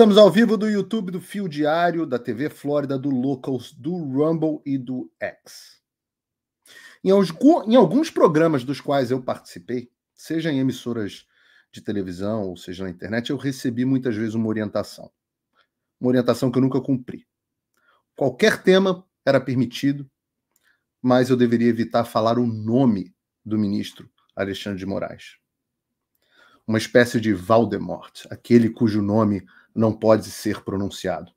estamos ao vivo do YouTube, do Fio Diário, da TV Flórida, do Locals, do Rumble e do X. Em, em alguns programas dos quais eu participei, seja em emissoras de televisão ou seja na internet, eu recebi muitas vezes uma orientação. Uma orientação que eu nunca cumpri. Qualquer tema era permitido, mas eu deveria evitar falar o nome do ministro Alexandre de Moraes. Uma espécie de Valdemort, aquele cujo nome não pode ser pronunciado.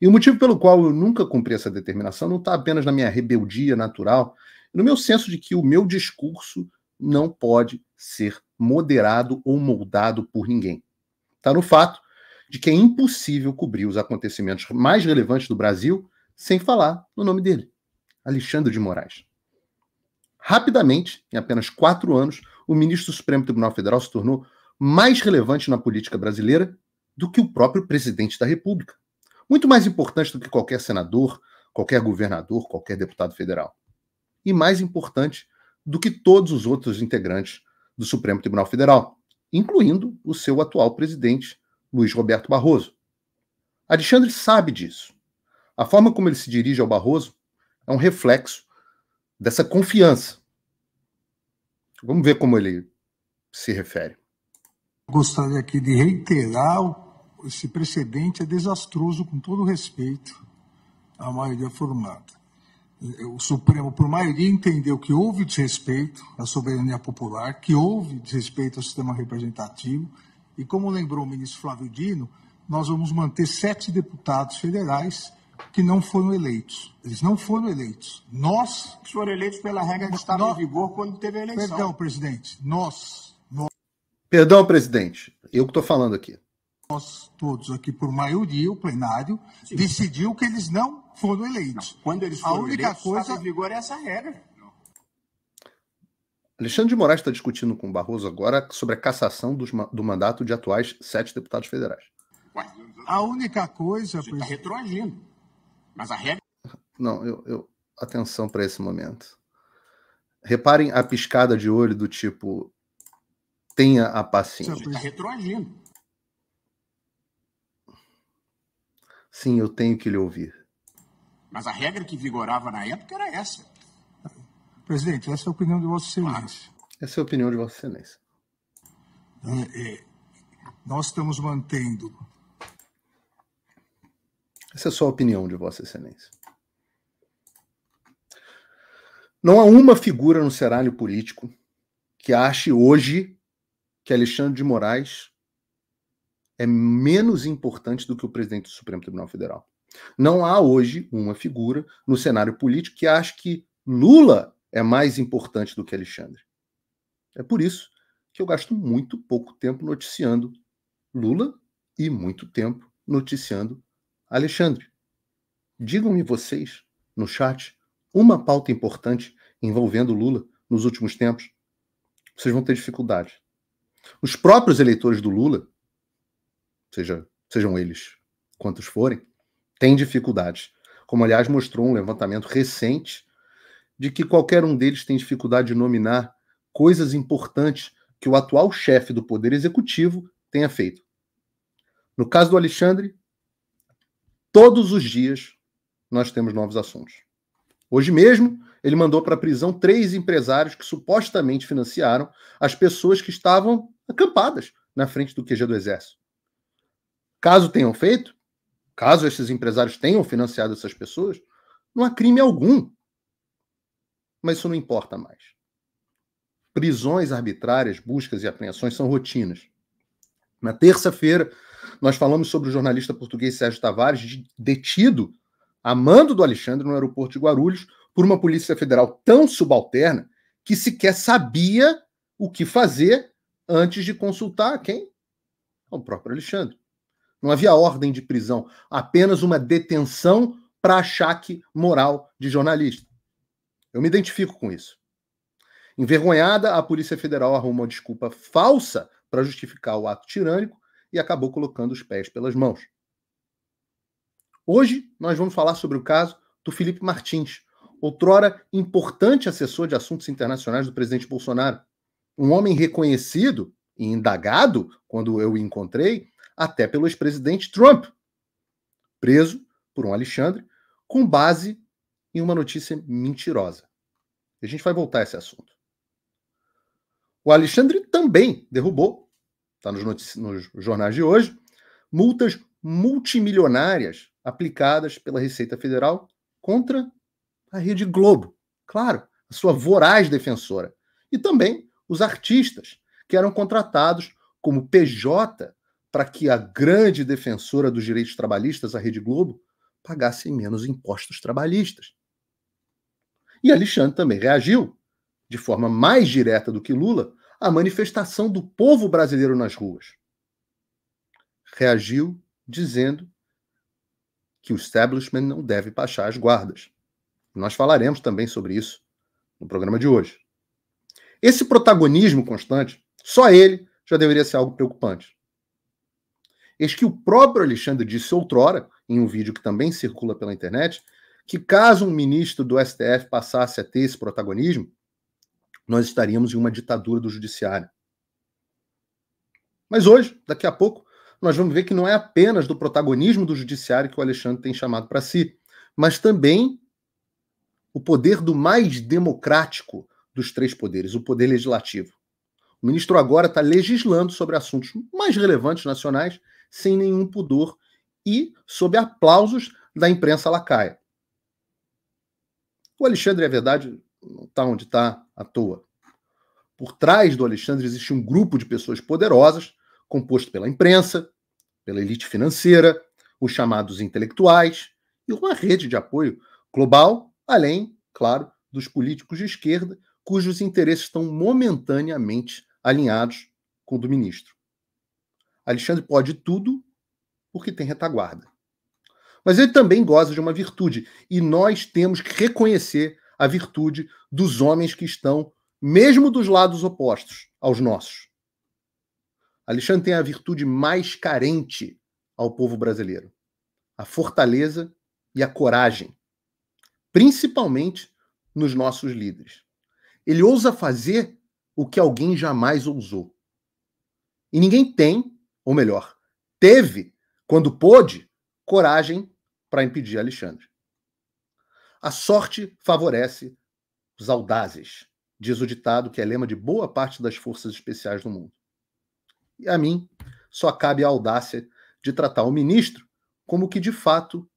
E o motivo pelo qual eu nunca cumpri essa determinação não está apenas na minha rebeldia natural, no meu senso de que o meu discurso não pode ser moderado ou moldado por ninguém. Está no fato de que é impossível cobrir os acontecimentos mais relevantes do Brasil sem falar no nome dele, Alexandre de Moraes. Rapidamente, em apenas quatro anos, o ministro do Supremo Tribunal Federal se tornou mais relevante na política brasileira do que o próprio presidente da República. Muito mais importante do que qualquer senador, qualquer governador, qualquer deputado federal. E mais importante do que todos os outros integrantes do Supremo Tribunal Federal, incluindo o seu atual presidente, Luiz Roberto Barroso. Alexandre sabe disso. A forma como ele se dirige ao Barroso é um reflexo dessa confiança. Vamos ver como ele se refere. Gostaria aqui de reiterar o esse precedente é desastroso, com todo respeito à maioria formada. O Supremo, por maioria, entendeu que houve desrespeito à soberania popular, que houve desrespeito ao sistema representativo, e como lembrou o ministro Flávio Dino, nós vamos manter sete deputados federais que não foram eleitos. Eles não foram eleitos. Nós. que foram eleitos pela regra que estava nós, em vigor quando teve a eleição. Perdão, presidente. Nós. nós... Perdão, presidente. Eu que estou falando aqui nós todos aqui, por maioria, o plenário, Sim. decidiu que eles não foram eleitos. Não. Quando eles foram a única eleitos, coisa em vigor é essa regra. Alexandre de Moraes está discutindo com o Barroso agora sobre a cassação dos, do mandato de atuais sete deputados federais. a única coisa. Você está retroagindo. Mas a regra. Não, eu, eu... atenção para esse momento. Reparem a piscada de olho do tipo tenha a paciência. Você está retroagindo. Sim, eu tenho que lhe ouvir. Mas a regra que vigorava na época era essa. Presidente, essa é a opinião de Vossa Excelência. Essa é a opinião de Vossa Excelência. É, é, nós estamos mantendo. Essa é só a opinião de Vossa Excelência. Não há uma figura no cenário político que ache hoje que Alexandre de Moraes é menos importante do que o presidente do Supremo Tribunal Federal. Não há hoje uma figura no cenário político que ache que Lula é mais importante do que Alexandre. É por isso que eu gasto muito pouco tempo noticiando Lula e muito tempo noticiando Alexandre. Digam-me vocês, no chat, uma pauta importante envolvendo Lula nos últimos tempos. Vocês vão ter dificuldade. Os próprios eleitores do Lula seja, sejam eles quantos forem, têm dificuldades. Como, aliás, mostrou um levantamento recente de que qualquer um deles tem dificuldade de nominar coisas importantes que o atual chefe do Poder Executivo tenha feito. No caso do Alexandre, todos os dias nós temos novos assuntos. Hoje mesmo, ele mandou para a prisão três empresários que supostamente financiaram as pessoas que estavam acampadas na frente do QG do Exército. Caso tenham feito, caso esses empresários tenham financiado essas pessoas, não há crime algum. Mas isso não importa mais. Prisões arbitrárias, buscas e apreensões são rotinas. Na terça-feira, nós falamos sobre o jornalista português Sérgio Tavares, detido a mando do Alexandre no aeroporto de Guarulhos por uma Polícia Federal tão subalterna que sequer sabia o que fazer antes de consultar quem? É o próprio Alexandre. Não havia ordem de prisão, apenas uma detenção para achaque moral de jornalista. Eu me identifico com isso. Envergonhada, a Polícia Federal arruma uma desculpa falsa para justificar o ato tirânico e acabou colocando os pés pelas mãos. Hoje nós vamos falar sobre o caso do Felipe Martins, outrora importante assessor de assuntos internacionais do presidente Bolsonaro. Um homem reconhecido e indagado, quando eu o encontrei, até pelo ex-presidente Trump, preso por um Alexandre, com base em uma notícia mentirosa. E a gente vai voltar a esse assunto. O Alexandre também derrubou, está nos, nos jornais de hoje, multas multimilionárias aplicadas pela Receita Federal contra a Rede Globo. Claro, a sua voraz defensora. E também os artistas, que eram contratados como PJ para que a grande defensora dos direitos trabalhistas, a Rede Globo, pagasse menos impostos trabalhistas. E Alexandre também reagiu, de forma mais direta do que Lula, à manifestação do povo brasileiro nas ruas. Reagiu dizendo que o establishment não deve baixar as guardas. Nós falaremos também sobre isso no programa de hoje. Esse protagonismo constante, só ele já deveria ser algo preocupante. Eis que o próprio Alexandre disse outrora, em um vídeo que também circula pela internet, que caso um ministro do STF passasse a ter esse protagonismo, nós estaríamos em uma ditadura do judiciário. Mas hoje, daqui a pouco, nós vamos ver que não é apenas do protagonismo do judiciário que o Alexandre tem chamado para si, mas também o poder do mais democrático dos três poderes, o poder legislativo. O ministro agora está legislando sobre assuntos mais relevantes nacionais sem nenhum pudor e sob aplausos da imprensa lacaia. O Alexandre, é verdade, não está onde está à toa. Por trás do Alexandre existe um grupo de pessoas poderosas, composto pela imprensa, pela elite financeira, os chamados intelectuais e uma rede de apoio global, além, claro, dos políticos de esquerda, cujos interesses estão momentaneamente alinhados com o do ministro. Alexandre pode tudo porque tem retaguarda. Mas ele também goza de uma virtude, e nós temos que reconhecer a virtude dos homens que estão, mesmo dos lados opostos aos nossos. Alexandre tem a virtude mais carente ao povo brasileiro: a fortaleza e a coragem, principalmente nos nossos líderes. Ele ousa fazer o que alguém jamais ousou. E ninguém tem ou melhor, teve, quando pôde, coragem para impedir Alexandre. A sorte favorece os audazes, diz o ditado que é lema de boa parte das forças especiais do mundo. E a mim só cabe a audácia de tratar o ministro como que de fato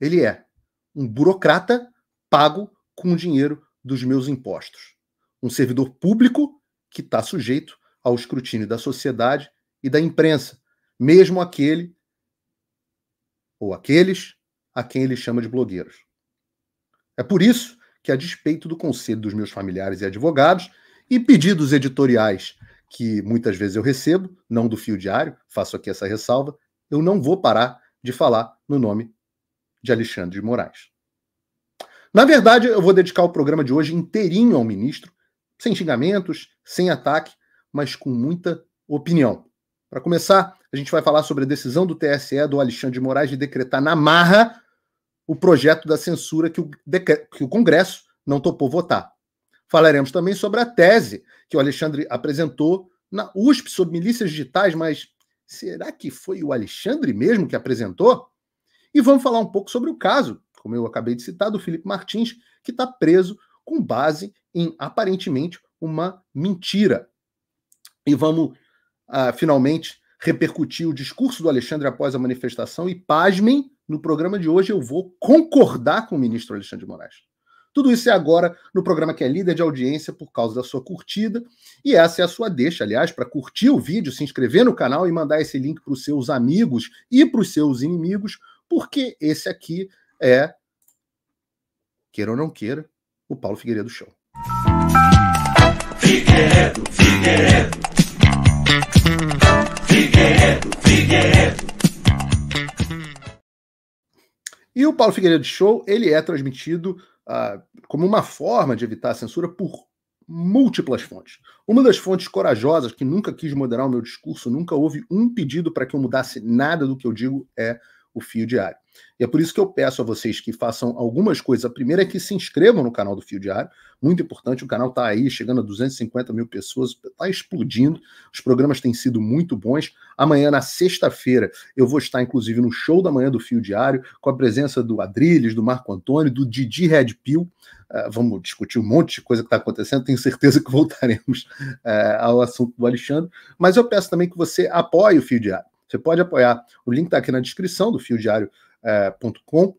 ele é, um burocrata pago com o dinheiro dos meus impostos, um servidor público que está sujeito ao escrutínio da sociedade e da imprensa, mesmo aquele ou aqueles a quem ele chama de blogueiros. É por isso que, a despeito do conselho dos meus familiares e advogados e pedidos editoriais que muitas vezes eu recebo, não do fio diário, faço aqui essa ressalva, eu não vou parar de falar no nome de Alexandre de Moraes. Na verdade, eu vou dedicar o programa de hoje inteirinho ao ministro, sem xingamentos, sem ataque, mas com muita opinião. Para começar, a gente vai falar sobre a decisão do TSE do Alexandre de Moraes de decretar na marra o projeto da censura que o, que o Congresso não topou votar. Falaremos também sobre a tese que o Alexandre apresentou na USP sobre milícias digitais, mas será que foi o Alexandre mesmo que apresentou? E vamos falar um pouco sobre o caso, como eu acabei de citar, do Felipe Martins, que está preso com base em aparentemente uma mentira. E vamos ah, finalmente repercutir o discurso do Alexandre após a manifestação. E pasmem, no programa de hoje eu vou concordar com o ministro Alexandre de Moraes. Tudo isso é agora no programa que é líder de audiência por causa da sua curtida. E essa é a sua deixa, aliás, para curtir o vídeo, se inscrever no canal e mandar esse link para os seus amigos e para os seus inimigos, porque esse aqui é, queira ou não queira, o Paulo Figueiredo Show. Figueiredo, Figueiredo. Figueiredo, Figueiredo. E o Paulo Figueiredo Show, ele é transmitido ah, como uma forma de evitar a censura por múltiplas fontes. Uma das fontes corajosas que nunca quis moderar o meu discurso, nunca houve um pedido para que eu mudasse nada do que eu digo, é o Fio Diário. E é por isso que eu peço a vocês que façam algumas coisas. A primeira é que se inscrevam no canal do Fio Diário, muito importante. O canal está aí, chegando a 250 mil pessoas, está explodindo. Os programas têm sido muito bons. Amanhã, na sexta-feira, eu vou estar, inclusive, no show da manhã do Fio Diário, com a presença do Adriles, do Marco Antônio, do Didi Red Pill. Uh, vamos discutir um monte de coisa que está acontecendo. Tenho certeza que voltaremos uh, ao assunto do Alexandre. Mas eu peço também que você apoie o Fio Diário você pode apoiar. O link está aqui na descrição do fiodiário.com. É,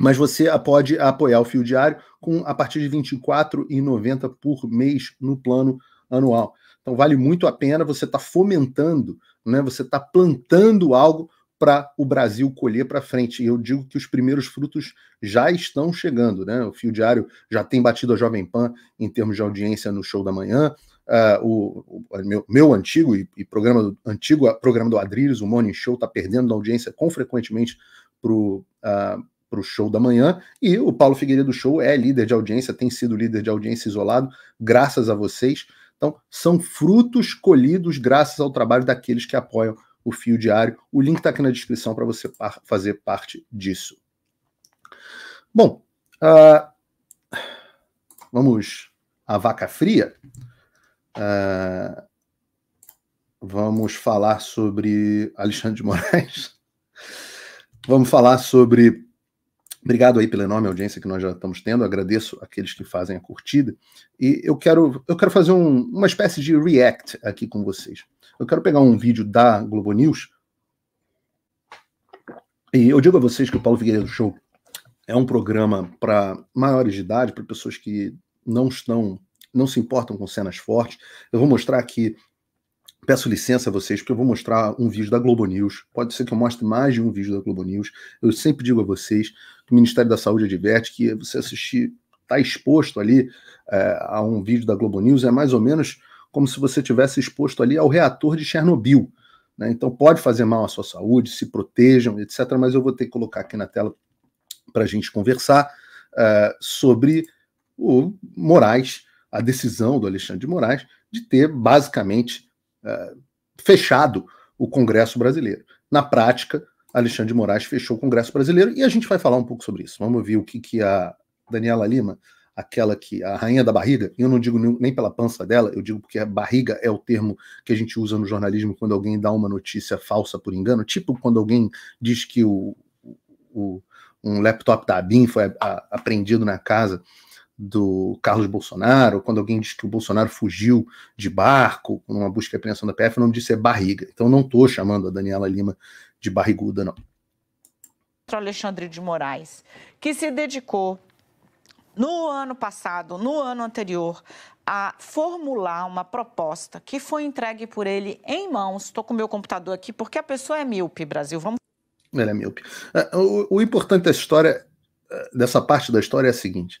mas você pode apoiar o Fio Diário com a partir de R$ 24,90 por mês no plano anual. Então vale muito a pena, você está fomentando, né? você está plantando algo para o Brasil colher para frente. E eu digo que os primeiros frutos já estão chegando, né? O Fio Diário já tem batido a Jovem Pan em termos de audiência no show da manhã, Uh, o, o meu, meu, antigo e, e programa do, antigo programa do Adriles, o Morning Show, está perdendo audiência com frequentemente para o uh, ah, show da manhã. E o Paulo Figueiredo Show é líder de audiência, tem sido líder de audiência isolado, graças a vocês. Então, são frutos colhidos graças ao trabalho daqueles que apoiam o Fio Diário. O link está aqui na descrição para você par fazer parte disso. Bom, uh, vamos à vaca fria. Uh, vamos falar sobre Alexandre de Moraes. vamos falar sobre. Obrigado aí pela enorme audiência que nós já estamos tendo. Agradeço aqueles que fazem a curtida. E eu quero, eu quero fazer um, uma espécie de react aqui com vocês. Eu quero pegar um vídeo da Globo News. E eu digo a vocês que o Paulo Figueiredo Show é um programa para maiores de idade, para pessoas que não estão não se importam com cenas fortes. Eu vou mostrar aqui Peço licença a vocês, porque eu vou mostrar um vídeo da Globo News. Pode ser que eu mostre mais de um vídeo da Globo News. Eu sempre digo a vocês que o Ministério da Saúde adverte que você assistir, está exposto ali é, a um vídeo da Globo News, é mais ou menos como se você tivesse exposto ali ao reator de Chernobyl. Né? Então pode fazer mal à sua saúde, se protejam, etc. Mas eu vou ter que colocar aqui na tela para a gente conversar é, sobre o Moraes a decisão do Alexandre de Moraes de ter basicamente eh, fechado o Congresso brasileiro. Na prática, Alexandre de Moraes fechou o Congresso brasileiro e a gente vai falar um pouco sobre isso. Vamos ouvir o que, que a Daniela Lima, aquela que a rainha da barriga, eu não digo nem pela pança dela, eu digo porque a barriga é o termo que a gente usa no jornalismo quando alguém dá uma notícia falsa por engano, tipo quando alguém diz que o, o um laptop da ABIN foi apreendido na casa do Carlos Bolsonaro, quando alguém diz que o Bolsonaro fugiu de barco numa busca e apreensão da PF, o nome disso é barriga. Então não estou chamando a Daniela Lima de barriguda, não. Alexandre de Moraes, que se dedicou no ano passado, no ano anterior, a formular uma proposta que foi entregue por ele em mãos. Estou com o meu computador aqui porque a pessoa é míope, Brasil. Vamos. Ela é míope. Ah, o, o importante dessa história, ah, dessa parte da história é a seguinte: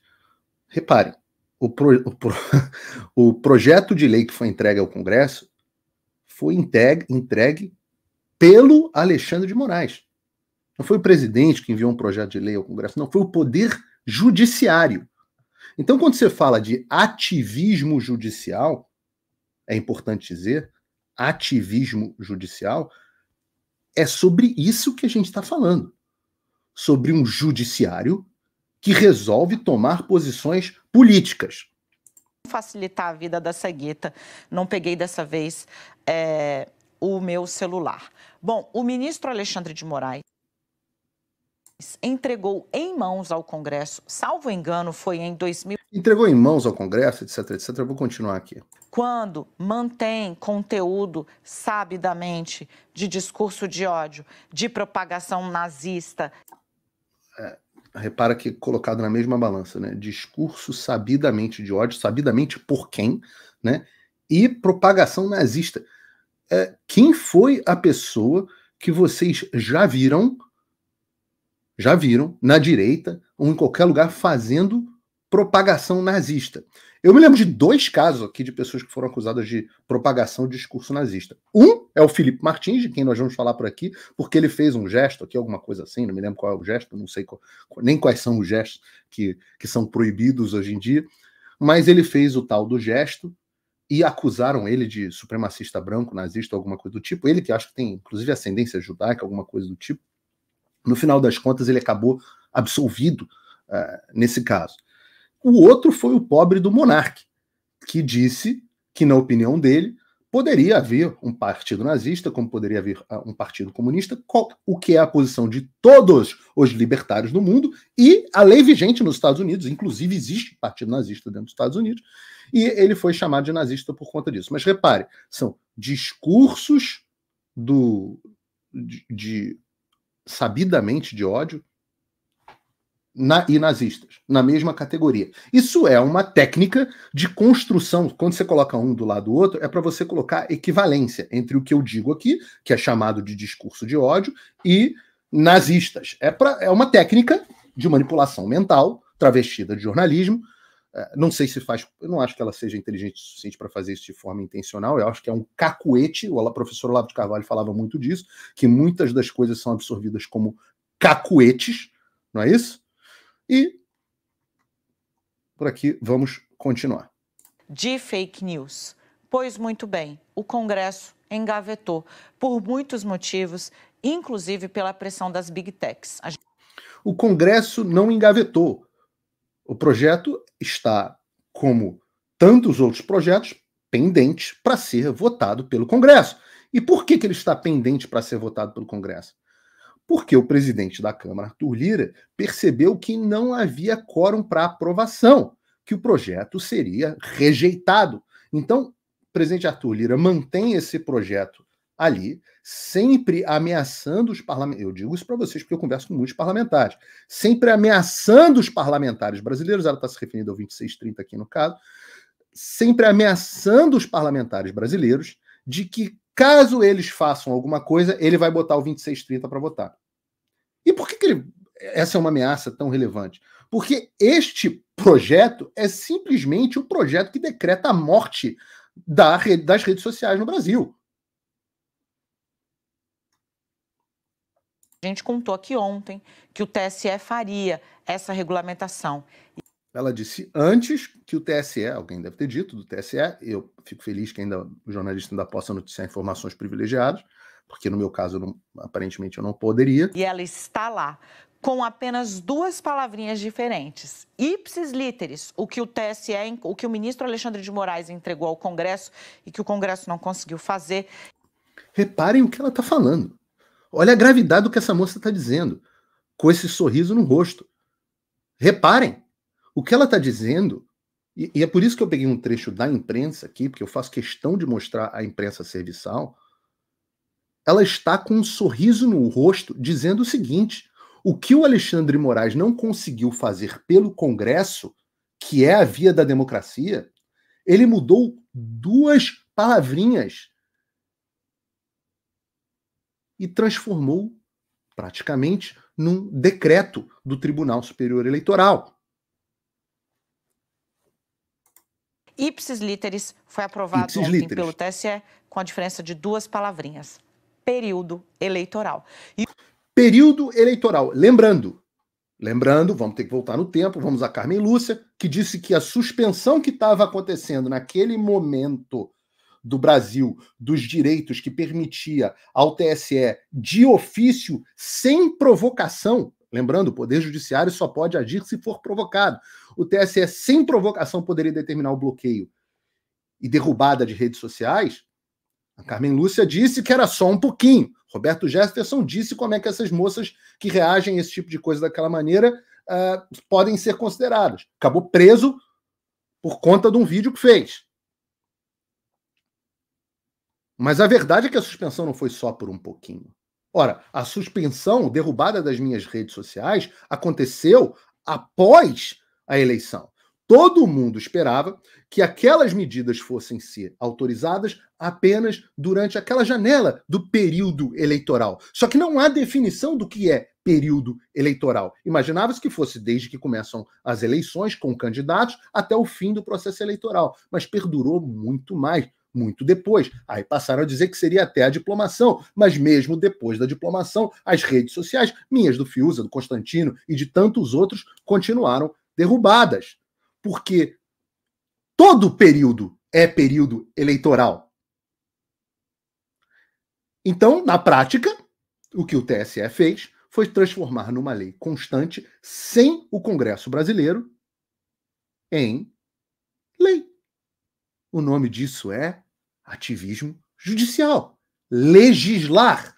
Reparem, o, pro, o, pro, o, projeto de lei que foi entregue ao Congresso foi entregue, entregue pelo Alexandre de Moraes. Não foi o presidente que enviou um projeto de lei ao Congresso, não, foi o Poder Judiciário. Então, quando você fala de ativismo judicial, é importante dizer, ativismo judicial, é sobre isso que a gente está falando. Sobre um judiciário que resolve tomar posições políticas. Facilitar a vida da cegueta, Não peguei dessa vez é, o meu celular. Bom, o ministro Alexandre de Moraes entregou em mãos ao Congresso, salvo engano, foi em 2000. Entregou em mãos ao Congresso, etc, etc. Eu vou continuar aqui. Quando mantém conteúdo sabidamente de discurso de ódio, de propagação nazista. É, repara que colocado na mesma balança, né? Discurso sabidamente de ódio, sabidamente por quem, né? E propagação nazista. É, quem foi a pessoa que vocês já viram, já viram, na direita ou em qualquer lugar, fazendo propagação nazista? Eu me lembro de dois casos aqui de pessoas que foram acusadas de propagação de discurso nazista. Um é o Felipe Martins, de quem nós vamos falar por aqui, porque ele fez um gesto aqui, alguma coisa assim, não me lembro qual é o gesto, não sei qual, nem quais são os gestos que, que são proibidos hoje em dia, mas ele fez o tal do gesto e acusaram ele de supremacista branco, nazista, alguma coisa do tipo. Ele que acho que tem, inclusive, ascendência judaica, alguma coisa do tipo. No final das contas, ele acabou absolvido uh, nesse caso. O outro foi o pobre do monarque, que disse que, na opinião dele, Poderia haver um partido nazista, como poderia haver ah, um partido comunista, qual, o que é a posição de todos os libertários do mundo, e a lei vigente nos Estados Unidos, inclusive existe partido nazista dentro dos Estados Unidos, e ele foi chamado de nazista por conta disso. Mas repare, são discursos do, de, de sabidamente de ódio, na, e nazistas, na mesma categoria. Isso é uma técnica de construção. Quando você coloca um do lado do outro, é para você colocar equivalência entre o que eu digo aqui, que é chamado de discurso de ódio, e nazistas. É, pra, é uma técnica de manipulação mental, travestida de jornalismo. É, não sei se faz. Eu não acho que ela seja inteligente o suficiente para fazer isso de forma intencional. Eu acho que é um cacuete. O professor Olavo de Carvalho falava muito disso, que muitas das coisas são absorvidas como cacuetes, não é isso? E por aqui vamos continuar. De fake news. Pois muito bem, o Congresso engavetou por muitos motivos, inclusive pela pressão das big techs. A... O Congresso não engavetou. O projeto está, como tantos outros projetos, pendente para ser votado pelo Congresso. E por que, que ele está pendente para ser votado pelo Congresso? porque o presidente da Câmara, Arthur Lira, percebeu que não havia quórum para aprovação, que o projeto seria rejeitado. Então, o presidente Arthur Lira mantém esse projeto ali, sempre ameaçando os parlamentares. Eu digo isso para vocês porque eu converso com muitos parlamentares. Sempre ameaçando os parlamentares brasileiros, ela está se referindo ao 2630 aqui no caso, sempre ameaçando os parlamentares brasileiros de que caso eles façam alguma coisa, ele vai botar o 2630 para votar. E por que, que ele, essa é uma ameaça tão relevante? Porque este projeto é simplesmente o projeto que decreta a morte da rede, das redes sociais no Brasil. A gente contou aqui ontem que o TSE faria essa regulamentação. Ela disse antes que o TSE, alguém deve ter dito do TSE, eu fico feliz que ainda o jornalista ainda possa noticiar informações privilegiadas, porque no meu caso, eu não, aparentemente, eu não poderia. E ela está lá, com apenas duas palavrinhas diferentes. Ipsis literis, o que o TSE, o que o ministro Alexandre de Moraes entregou ao Congresso e que o Congresso não conseguiu fazer. Reparem o que ela está falando. Olha a gravidade do que essa moça está dizendo, com esse sorriso no rosto. Reparem, o que ela está dizendo, e, e é por isso que eu peguei um trecho da imprensa aqui, porque eu faço questão de mostrar a imprensa serviçal, ela está com um sorriso no rosto dizendo o seguinte: o que o Alexandre Moraes não conseguiu fazer pelo Congresso, que é a via da democracia, ele mudou duas palavrinhas e transformou praticamente num decreto do Tribunal Superior Eleitoral. Ipsis literis foi aprovado Ipsis ontem literis. pelo TSE com a diferença de duas palavrinhas período eleitoral. E... Período eleitoral. Lembrando, lembrando, vamos ter que voltar no tempo, vamos a Carmen Lúcia, que disse que a suspensão que estava acontecendo naquele momento do Brasil dos direitos que permitia ao TSE de ofício sem provocação. Lembrando, o Poder Judiciário só pode agir se for provocado. O TSE, sem provocação, poderia determinar o bloqueio e derrubada de redes sociais. A Carmen Lúcia disse que era só um pouquinho. Roberto Jefferson disse como é que essas moças que reagem a esse tipo de coisa daquela maneira uh, podem ser consideradas. Acabou preso por conta de um vídeo que fez. Mas a verdade é que a suspensão não foi só por um pouquinho. Ora, a suspensão, derrubada das minhas redes sociais, aconteceu após a eleição. Todo mundo esperava que aquelas medidas fossem ser autorizadas apenas durante aquela janela do período eleitoral. Só que não há definição do que é período eleitoral. Imaginava-se que fosse desde que começam as eleições com candidatos até o fim do processo eleitoral, mas perdurou muito mais muito depois. Aí passaram a dizer que seria até a diplomação, mas mesmo depois da diplomação, as redes sociais, minhas do Fiuza, do Constantino e de tantos outros, continuaram derrubadas porque todo período é período eleitoral. Então, na prática, o que o TSE fez foi transformar numa lei constante, sem o Congresso brasileiro, em lei. O nome disso é ativismo judicial. Legislar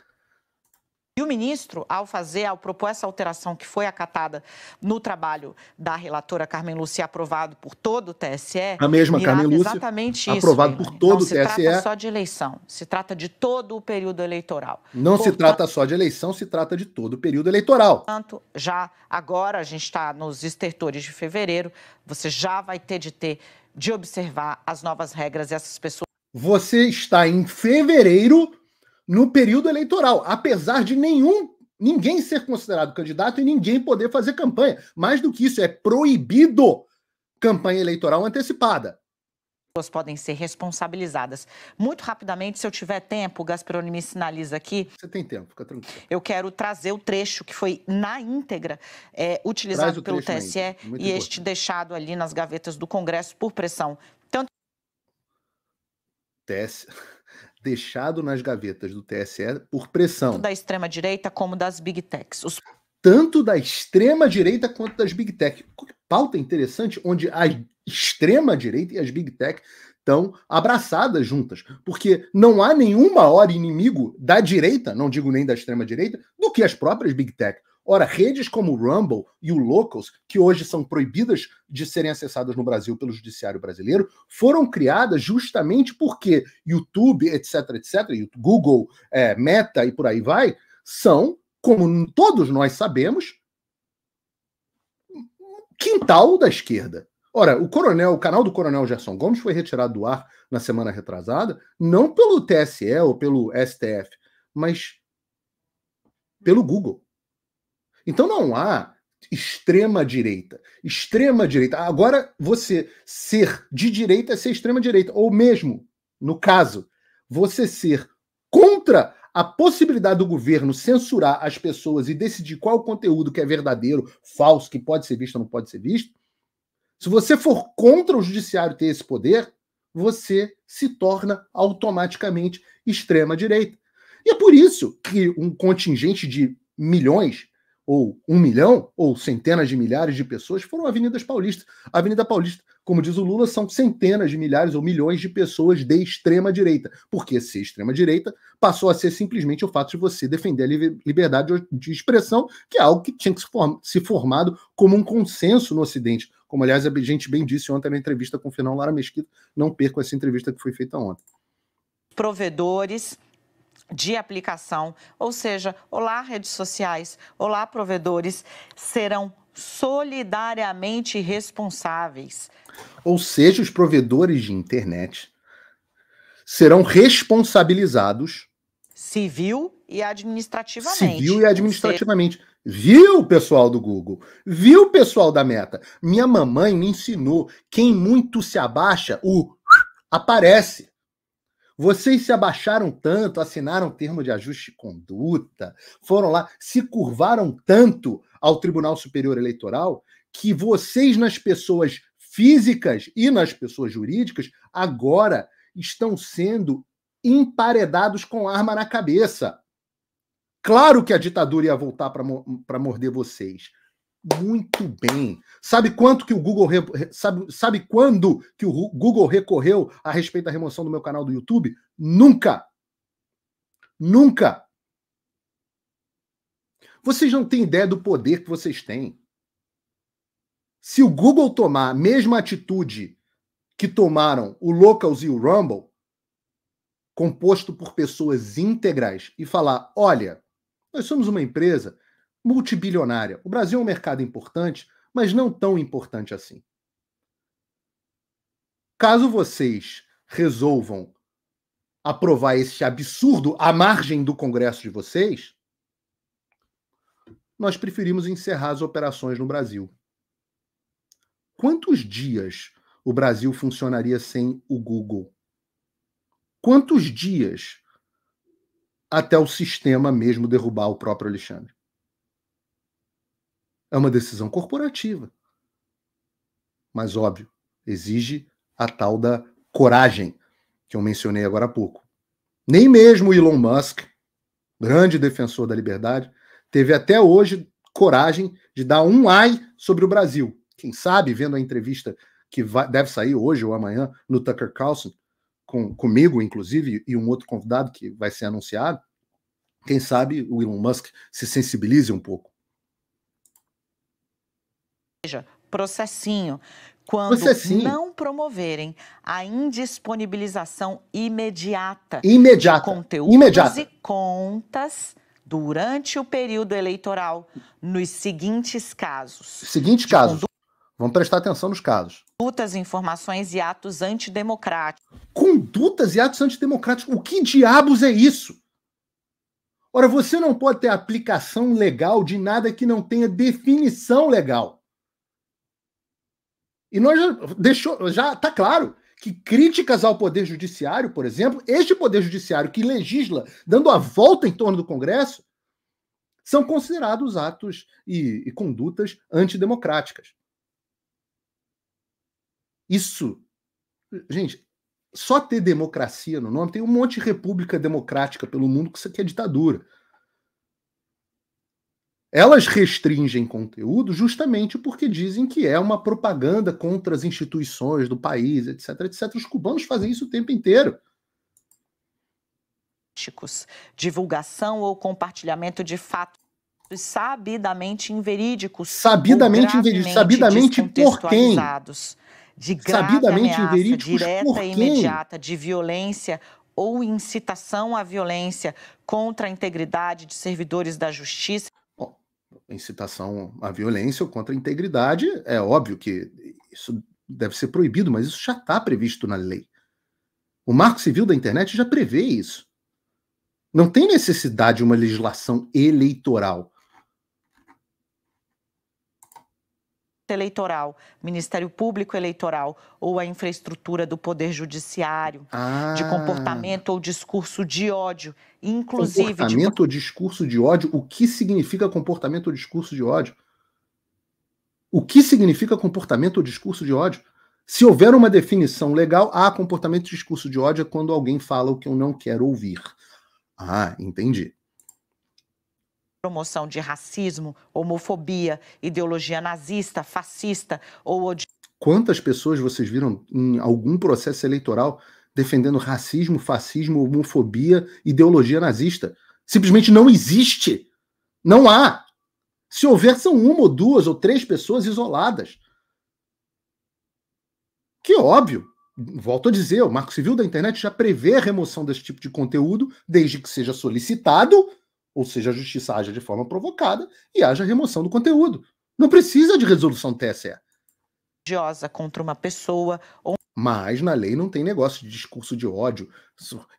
e o ministro, ao fazer, ao propor essa alteração que foi acatada no trabalho da relatora Carmen Lúcia, aprovado por todo o TSE. A mesma Carmen Lúcia. Exatamente isso. Aprovado por todo o TSE. Não se trata só de eleição, se trata de todo o período eleitoral. Não Portanto, se trata só de eleição, se trata de todo o período eleitoral. Portanto, já agora, a gente está nos estertores de fevereiro, você já vai ter de ter de observar as novas regras e essas pessoas. Você está em fevereiro no período eleitoral, apesar de nenhum ninguém ser considerado candidato e ninguém poder fazer campanha. Mais do que isso, é proibido campanha eleitoral antecipada pessoas podem ser responsabilizadas. Muito rapidamente, se eu tiver tempo, o Gasperoni me sinaliza aqui. Você tem tempo, fica tranquilo. Eu quero trazer o trecho que foi na íntegra é, utilizado pelo TSE e importante. este deixado ali nas gavetas do Congresso por pressão. Tanto... TSE deixado nas gavetas do TSE por pressão. Tanto da extrema-direita como das big techs. Os... Tanto da extrema-direita quanto das big tech. Pauta interessante onde a extrema-direita e as big tech estão abraçadas juntas, porque não há nenhuma hora inimigo da direita, não digo nem da extrema direita, do que as próprias big tech. Ora, redes como o Rumble e o Locals, que hoje são proibidas de serem acessadas no Brasil pelo judiciário brasileiro, foram criadas justamente porque YouTube, etc, etc, Google, é, Meta e por aí vai, são, como todos nós sabemos, quintal da esquerda. Ora, o coronel, o canal do Coronel Gerson Gomes foi retirado do ar na semana retrasada, não pelo TSE ou pelo STF, mas pelo Google. Então não há extrema direita. Extrema direita. Agora você ser de direita é ser extrema direita, ou mesmo, no caso, você ser contra a possibilidade do governo censurar as pessoas e decidir qual conteúdo que é verdadeiro, falso, que pode ser visto ou não pode ser visto. Se você for contra o judiciário ter esse poder, você se torna automaticamente extrema direita. E é por isso que um contingente de milhões ou um milhão, ou centenas de milhares de pessoas, foram avenidas paulistas. A Avenida Paulista, como diz o Lula, são centenas de milhares ou milhões de pessoas de extrema-direita. Porque ser extrema-direita passou a ser simplesmente o fato de você defender a liberdade de expressão, que é algo que tinha que se formado como um consenso no Ocidente. Como, aliás, a gente bem disse ontem na entrevista com o Fernão Lara Mesquita. Não perco essa entrevista que foi feita ontem. Provedores de aplicação, ou seja, olá redes sociais, olá provedores, serão solidariamente responsáveis. Ou seja, os provedores de internet serão responsabilizados civil e administrativamente. Civil e administrativamente. Viu, pessoal do Google? Viu, pessoal da Meta? Minha mamãe me ensinou: quem muito se abaixa, o aparece. Vocês se abaixaram tanto, assinaram termo de ajuste de conduta, foram lá, se curvaram tanto ao Tribunal Superior Eleitoral que vocês, nas pessoas físicas e nas pessoas jurídicas, agora estão sendo emparedados com arma na cabeça. Claro que a ditadura ia voltar para morder vocês muito bem. Sabe quanto que o Google re... sabe, sabe quando que o Google recorreu a respeito da remoção do meu canal do YouTube? Nunca. Nunca. Vocês não têm ideia do poder que vocês têm. Se o Google tomar a mesma atitude que tomaram o Locals e o Rumble, composto por pessoas íntegras, e falar: olha, nós somos uma empresa multibilionária. O Brasil é um mercado importante, mas não tão importante assim. Caso vocês resolvam aprovar esse absurdo à margem do Congresso de vocês, nós preferimos encerrar as operações no Brasil. Quantos dias o Brasil funcionaria sem o Google? Quantos dias até o sistema mesmo derrubar o próprio Alexandre? É uma decisão corporativa. Mas, óbvio, exige a tal da coragem, que eu mencionei agora há pouco. Nem mesmo Elon Musk, grande defensor da liberdade, teve até hoje coragem de dar um ai sobre o Brasil. Quem sabe, vendo a entrevista que vai, deve sair hoje ou amanhã no Tucker Carlson, com, comigo, inclusive, e um outro convidado que vai ser anunciado, quem sabe o Elon Musk se sensibilize um pouco seja, processinho, quando processinho. não promoverem a indisponibilização imediata, imediata. de conteúdos imediata. e contas durante o período eleitoral, nos seguintes casos. Seguintes casos. Vamos prestar atenção nos casos. Condutas, informações e atos antidemocráticos. Condutas e atos antidemocráticos. O que diabos é isso? Ora, você não pode ter aplicação legal de nada que não tenha definição legal. E nós já deixou, já está claro que críticas ao poder judiciário, por exemplo, este poder judiciário que legisla dando a volta em torno do Congresso, são considerados atos e, e condutas antidemocráticas. Isso, gente, só ter democracia no nome, tem um monte de república democrática pelo mundo que isso aqui é ditadura. Elas restringem conteúdo justamente porque dizem que é uma propaganda contra as instituições do país, etc, etc. Os cubanos fazem isso o tempo inteiro. Divulgação ou compartilhamento de fatos sabidamente inverídicos. Sabidamente inverídicos. Sabidamente por quem? De grave sabidamente inverídicos direta por quem? e imediata de violência ou incitação à violência contra a integridade de servidores da justiça incitação à violência ou contra a integridade, é óbvio que isso deve ser proibido, mas isso já está previsto na lei. O Marco Civil da Internet já prevê isso. Não tem necessidade de uma legislação eleitoral. eleitoral, Ministério Público Eleitoral ou a infraestrutura do Poder Judiciário, ah. de comportamento ou discurso de ódio, inclusive. Tipo comportamento de... ou discurso de ódio? O que significa comportamento ou discurso de ódio? O que significa comportamento ou discurso de ódio? Se houver uma definição legal, há ah, comportamento e discurso de ódio é quando alguém fala o que eu não quero ouvir. Ah, entendi promoção de racismo, homofobia, ideologia nazista, fascista ou odi... Quantas pessoas vocês viram em algum processo eleitoral defendendo racismo, fascismo, homofobia, ideologia nazista? Simplesmente não existe. Não há. Se houver, são uma ou duas ou três pessoas isoladas. Que óbvio. Volto a dizer, o Marco Civil da Internet já prevê a remoção desse tipo de conteúdo, desde que seja solicitado ou seja, a justiça haja de forma provocada e haja remoção do conteúdo. Não precisa de resolução TSE. Odiosa contra uma pessoa ou mas na lei não tem negócio de discurso de ódio,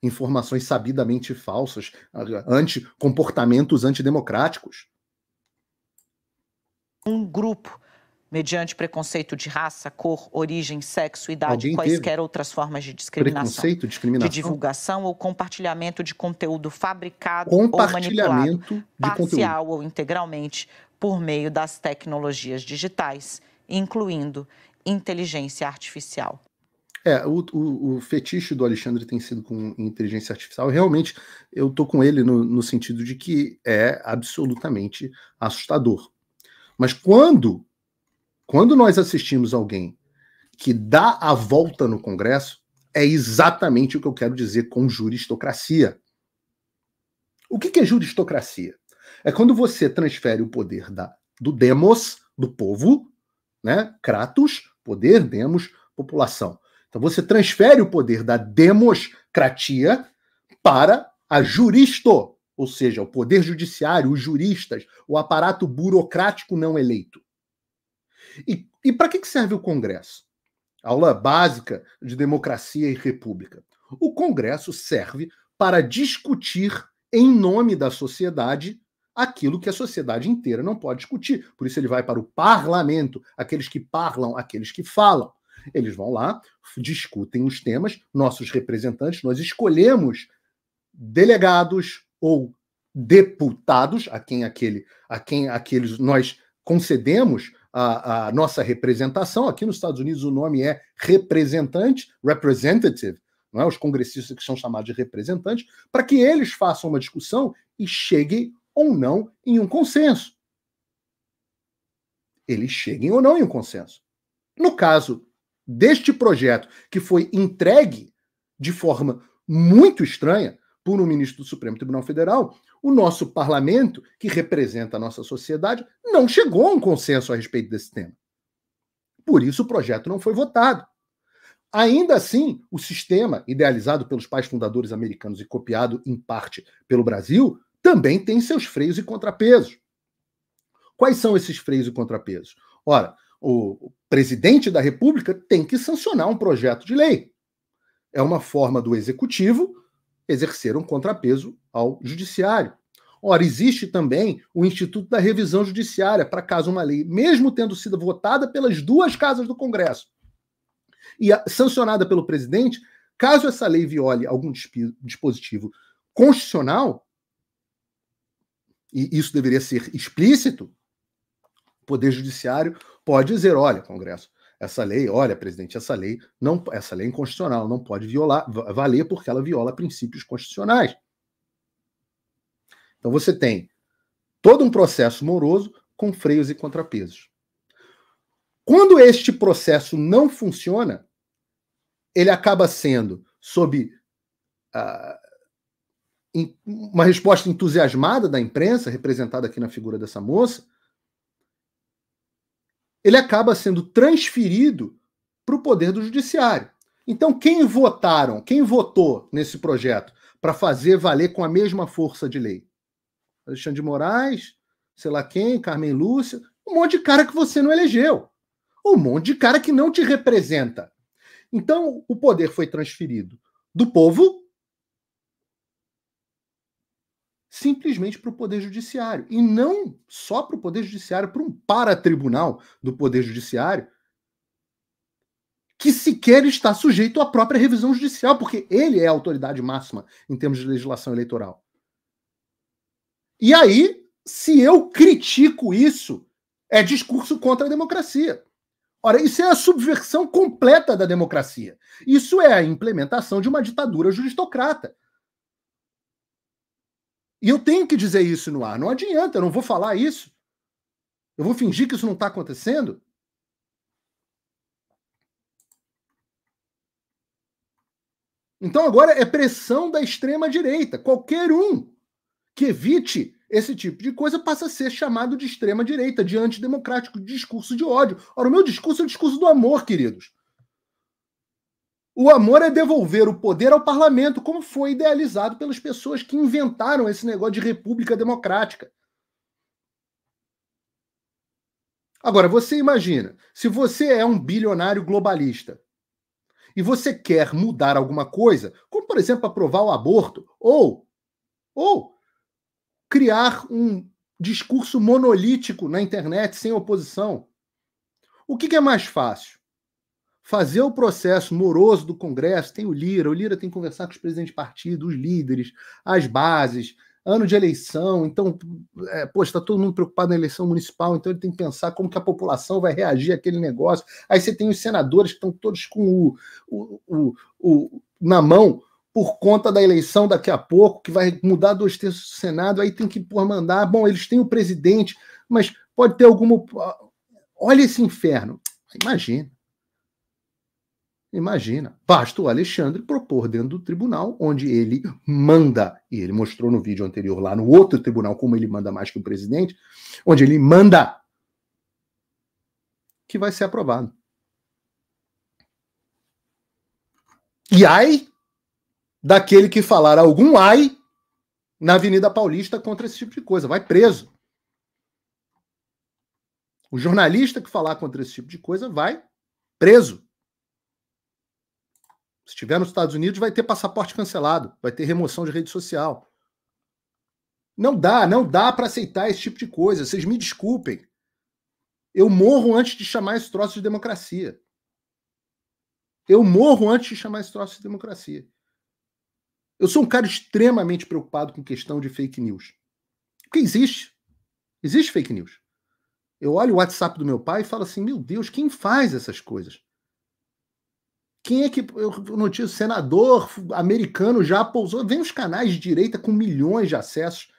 informações sabidamente falsas, anti, comportamentos antidemocráticos. Um grupo mediante preconceito de raça, cor, origem, sexo, idade, Alguém quaisquer outras formas de discriminação, preconceito, discriminação, de divulgação ou compartilhamento de conteúdo fabricado compartilhamento ou manipulado, parcial conteúdo. ou integralmente, por meio das tecnologias digitais, incluindo inteligência artificial. É, o, o, o, fetiche do Alexandre tem sido com inteligência artificial. Realmente, eu estou com ele no, no sentido de que é absolutamente assustador. Mas quando quando nós assistimos alguém que dá a volta no Congresso, é exatamente o que eu quero dizer com juristocracia. O que, é juristocracia? É quando você transfere o poder da, do demos, do povo, né? Kratos, poder, demos, população. Então você transfere o poder da democracia para a juristo, ou seja, o poder judiciário, os juristas, o aparato burocrático não eleito. E, e para que, que serve o Congresso? Aula básica de democracia e república. O Congresso serve para discutir, em nome da sociedade, aquilo que a sociedade inteira não pode discutir. Por isso ele vai para o parlamento, aqueles que parlam, aqueles que falam. Eles vão lá, discutem os temas, nossos representantes, nós escolhemos delegados ou deputados, a quem aquele, a quem aqueles nós concedemos a, a, nossa representação. Aqui nos Estados Unidos o nome é representante, representative, não é? os congressistas que são chamados de representantes, para que eles façam uma discussão e cheguem ou não em um consenso. Eles cheguem ou não em um consenso. No caso deste projeto que foi entregue de forma muito estranha, por um ministro do Supremo Tribunal Federal, o nosso parlamento, que representa a nossa sociedade, não chegou a um consenso a respeito desse tema. Por isso o projeto não foi votado. Ainda assim, o sistema idealizado pelos pais fundadores americanos e copiado em parte pelo Brasil também tem seus freios e contrapesos. Quais são esses freios e contrapesos? Ora, o presidente da República tem que sancionar um projeto de lei. É uma forma do executivo exercer um contrapeso ao judiciário. Ora, existe também o Instituto da Revisão Judiciária, para caso uma lei, mesmo tendo sido votada pelas duas casas do Congresso e sancionada pelo presidente, caso essa lei viole algum dispositivo constitucional, e isso deveria ser explícito, o Poder Judiciário pode dizer: olha, Congresso, essa lei, olha, presidente, essa lei não, essa lei é inconstitucional, não pode violar, valer porque ela viola princípios constitucionais. Então você tem todo um processo moroso com freios e contrapesos. Quando este processo não funciona, ele acaba sendo sob ah, uma resposta entusiasmada da imprensa, representada aqui na figura dessa moça, ele acaba sendo transferido para o poder do judiciário. Então, quem votaram, quem votou nesse projeto para fazer valer com a mesma força de lei? Alexandre de Moraes, sei lá quem, Carmen Lúcia, um monte de cara que você não elegeu, um monte de cara que não te representa. Então, o poder foi transferido do povo simplesmente para o Poder Judiciário. E não só para o Poder Judiciário, para um paratribunal do Poder Judiciário, que sequer está sujeito à própria revisão judicial, porque ele é a autoridade máxima em termos de legislação eleitoral. E aí, se eu critico isso, é discurso contra a democracia. Ora, isso é a subversão completa da democracia. Isso é a implementação de uma ditadura juristocrata. E eu tenho que dizer isso no ar. Não adianta, eu não vou falar isso. Eu vou fingir que isso não está acontecendo. Então agora é pressão da extrema direita. Qualquer um que evite esse tipo de coisa passa a ser chamado de extrema direita, de antidemocrático, de discurso de ódio. Ora, o meu discurso é o discurso do amor, queridos. O amor é devolver o poder ao parlamento, como foi idealizado pelas pessoas que inventaram esse negócio de república democrática. Agora, você imagina, se você é um bilionário globalista e você quer mudar alguma coisa, como por exemplo aprovar o aborto ou ou criar um discurso monolítico na internet sem oposição, o que, que é mais fácil? fazer o processo moroso do Congresso, tem o Lira, o Lira tem que conversar com os presidentes de partido, os líderes, as bases, ano de eleição, então, é, poxa, está todo mundo preocupado na eleição municipal, então ele tem que pensar como que a população vai reagir àquele negócio. Aí você tem os senadores que estão todos com o, o, o, o na mão por conta da eleição daqui a pouco, que vai mudar dois terços do Senado, aí tem que por mandar, bom, eles têm o presidente, mas pode ter alguma... Olha esse inferno. Imagina. Imagina, basta o Alexandre propor dentro do tribunal, onde ele manda, e ele mostrou no vídeo anterior lá no outro tribunal como ele manda mais que o presidente, onde ele manda que vai ser aprovado. E ai daquele que falar algum ai na Avenida Paulista contra esse tipo de coisa, vai preso. O jornalista que falar contra esse tipo de coisa vai preso. Se estiver nos Estados Unidos, vai ter passaporte cancelado, vai ter remoção de rede social. Não dá, não dá para aceitar esse tipo de coisa. Vocês me desculpem. Eu morro antes de chamar esse troço de democracia. Eu morro antes de chamar esse troço de democracia. Eu sou um cara extremamente preocupado com questão de fake news. Porque existe. Existe fake news. Eu olho o WhatsApp do meu pai e falo assim: meu Deus, quem faz essas coisas? Quem é que. notícia, senador americano já pousou. Vem os canais de direita com milhões de acessos.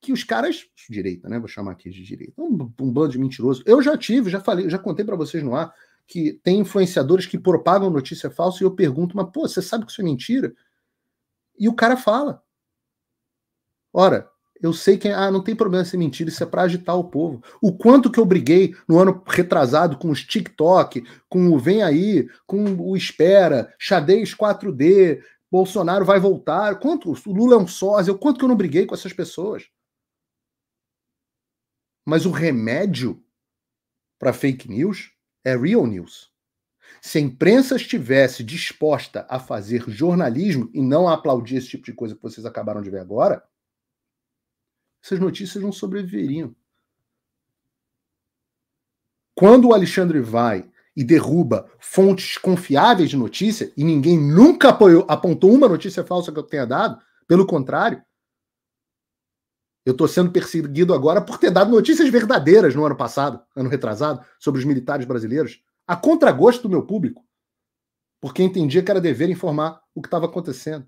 Que os caras. Direita, né? Vou chamar aqui de direita. Um, um bando de mentiroso. Eu já tive, já falei, já contei para vocês no ar que tem influenciadores que propagam notícia falsa e eu pergunto, mas pô, você sabe que isso é mentira? E o cara fala. Ora, eu sei que ah, não tem problema ser mentira, isso é para agitar o povo. O quanto que eu briguei no ano retrasado com os TikTok, com o Vem Aí, com o Espera, Xadez 4D, Bolsonaro vai voltar, quanto o Lula é um sósia, o quanto que eu não briguei com essas pessoas. Mas o remédio para fake news é real news. Se a imprensa estivesse disposta a fazer jornalismo e não a aplaudir esse tipo de coisa que vocês acabaram de ver agora, essas notícias não sobreviveriam. Quando o Alexandre vai e derruba fontes confiáveis de notícia, e ninguém nunca apoiou, apontou uma notícia falsa que eu tenha dado, pelo contrário, eu estou sendo perseguido agora por ter dado notícias verdadeiras no ano passado, ano retrasado, sobre os militares brasileiros, a contragosto do meu público, porque entendia que era dever informar o que estava acontecendo.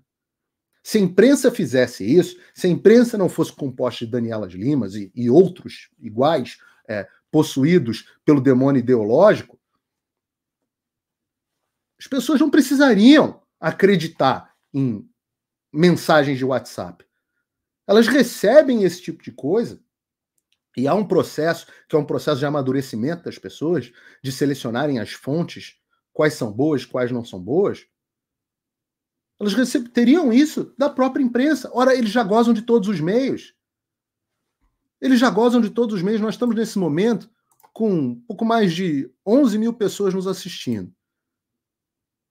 Se a imprensa fizesse isso, se a imprensa não fosse composta de Daniela de Limas e, e outros iguais, é, possuídos pelo demônio ideológico, as pessoas não precisariam acreditar em mensagens de WhatsApp. Elas recebem esse tipo de coisa e há um processo, que é um processo de amadurecimento das pessoas, de selecionarem as fontes, quais são boas, quais não são boas, elas teriam isso da própria imprensa. Ora, eles já gozam de todos os meios. Eles já gozam de todos os meios. Nós estamos nesse momento com pouco mais de 11 mil pessoas nos assistindo.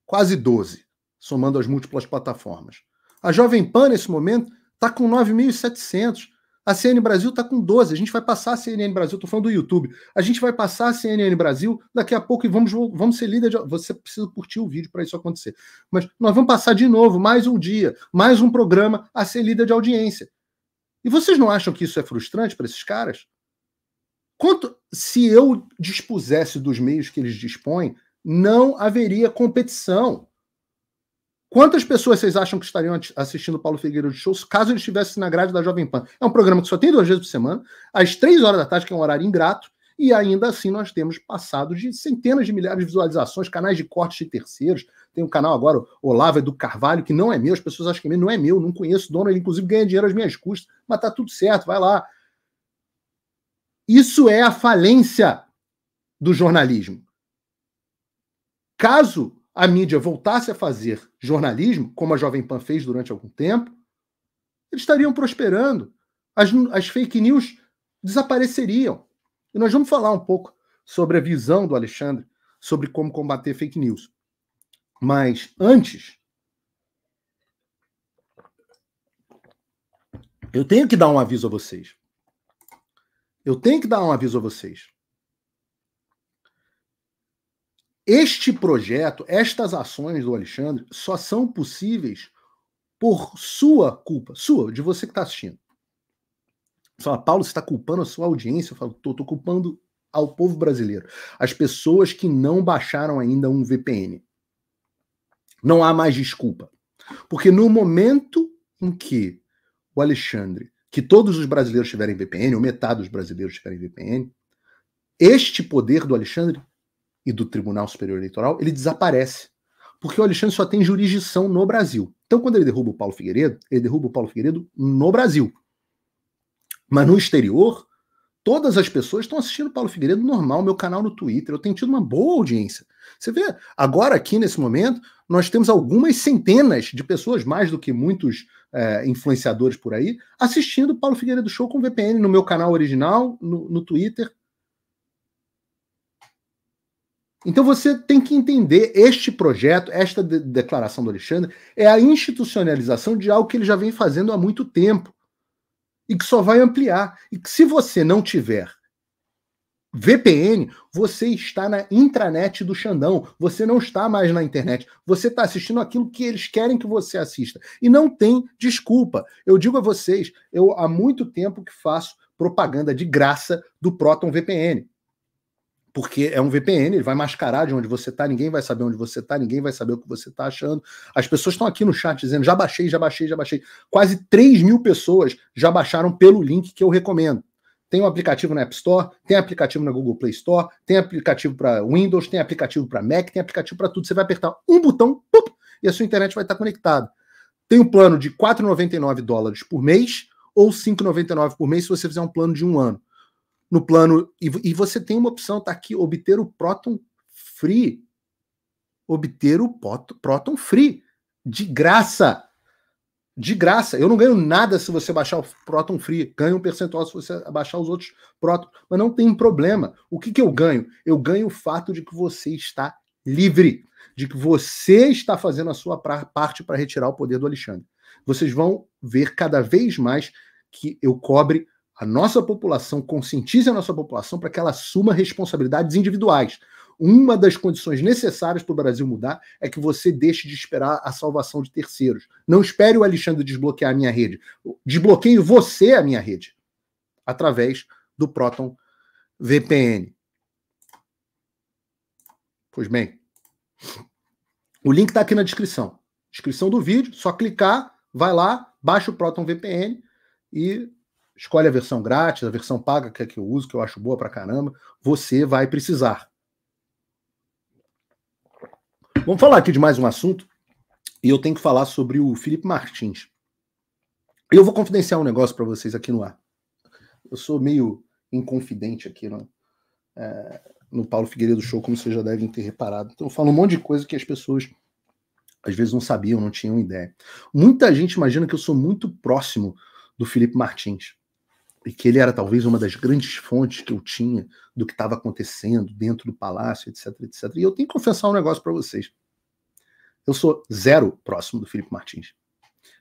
Quase 12, somando as múltiplas plataformas. A Jovem Pan, nesse momento, está com 9.700. A CNN Brasil está com 12. A gente vai passar a CNN Brasil, estou falando do YouTube. A gente vai passar a CNN Brasil daqui a pouco e vamos, vamos ser líder. De, você precisa curtir o vídeo para isso acontecer. Mas nós vamos passar de novo, mais um dia, mais um programa a ser líder de audiência. E vocês não acham que isso é frustrante para esses caras? Quanto se eu dispusesse dos meios que eles dispõem, não haveria competição. Quantas pessoas vocês acham que estariam assistindo Paulo Figueiredo de shows caso ele estivesse na grade da Jovem Pan? É um programa que só tem duas vezes por semana, às três horas da tarde, que é um horário ingrato, e ainda assim nós temos passado de centenas de milhares de visualizações, canais de cortes de terceiros. Tem um canal agora, Olavo do Carvalho, que não é meu, as pessoas acham que não é meu, não conheço o dono, ele inclusive ganha dinheiro às minhas custas, mas tá tudo certo, vai lá. Isso é a falência do jornalismo. Caso a mídia voltasse a fazer jornalismo, como a Jovem Pan fez durante algum tempo, eles estariam prosperando. As, as fake news desapareceriam. E nós vamos falar um pouco sobre a visão do Alexandre sobre como combater fake news. Mas antes, eu tenho que dar um aviso a vocês. Eu tenho que dar um aviso a vocês. Este projeto, estas ações do Alexandre só são possíveis por sua culpa, sua, de você que está assistindo. Você fala, Paulo, você está culpando a sua audiência? Eu falo, estou culpando ao povo brasileiro, as pessoas que não baixaram ainda um VPN. Não há mais desculpa. Porque no momento em que o Alexandre, que todos os brasileiros tiverem VPN, ou metade dos brasileiros tiverem VPN, este poder do Alexandre e do Tribunal Superior Eleitoral, ele desaparece. Porque o Alexandre só tem jurisdição no Brasil. Então, quando ele derruba o Paulo Figueiredo, ele derruba o Paulo Figueiredo no Brasil. Mas no exterior, todas as pessoas estão assistindo o Paulo Figueiredo normal, meu canal no Twitter. Eu tenho tido uma boa audiência. Você vê, agora aqui nesse momento, nós temos algumas centenas de pessoas, mais do que muitos é, influenciadores por aí, assistindo o Paulo Figueiredo Show com VPN no meu canal original, no, no Twitter, então você tem que entender este projeto, esta de declaração do Alexandre, é a institucionalização de algo que ele já vem fazendo há muito tempo e que só vai ampliar. E que se você não tiver VPN, você está na intranet do Xandão, você não está mais na internet, você está assistindo aquilo que eles querem que você assista. E não tem desculpa. Eu digo a vocês, eu há muito tempo que faço propaganda de graça do Proton VPN porque é um VPN, ele vai mascarar de onde você está, ninguém vai saber onde você está, ninguém vai saber o que você está achando. As pessoas estão aqui no chat dizendo: já baixei, já baixei, já baixei. Quase 3 mil pessoas já baixaram pelo link que eu recomendo. Tem o um aplicativo na App Store, tem aplicativo na Google Play Store, tem aplicativo para Windows, tem aplicativo para Mac, tem aplicativo para tudo. Você vai apertar um botão pup, e a sua internet vai estar conectada. Tem um plano de 4,99 dólares por mês ou 5,99 por mês se você fizer um plano de um ano no plano. E, e você tem uma opção, tá aqui, obter o próton free. Obter o próton free. De graça. De graça. Eu não ganho nada se você baixar o próton free. Ganho um percentual se você baixar os outros prótons. Mas não tem problema. O que, que eu ganho? Eu ganho o fato de que você está livre. De que você está fazendo a sua parte para retirar o poder do Alexandre. Vocês vão ver cada vez mais que eu cobre a nossa população, conscientize a nossa população para que ela assuma responsabilidades individuais. Uma das condições necessárias para o Brasil mudar é que você deixe de esperar a salvação de terceiros. Não espere o Alexandre desbloquear a minha rede. Desbloqueie você a minha rede através do Proton VPN. Pois bem, o link está aqui na descrição. Descrição do vídeo, só clicar, vai lá, baixa o Proton VPN e escolhe a versão grátis, a versão paga que é que eu uso, que eu acho boa pra caramba, você vai precisar. Vamos falar aqui de mais um assunto, e eu tenho que falar sobre o Felipe Martins. Eu vou confidenciar um negócio para vocês aqui no ar. Eu sou meio inconfidente aqui no, é, no Paulo Figueiredo Show, como vocês já devem ter reparado. Então eu falo um monte de coisa que as pessoas às vezes não sabiam, não tinham ideia. Muita gente imagina que eu sou muito próximo do Felipe Martins e que ele era talvez uma das grandes fontes que eu tinha do que estava acontecendo dentro do palácio, etc, etc. E eu tenho que confessar um negócio para vocês. Eu sou zero próximo do Felipe Martins.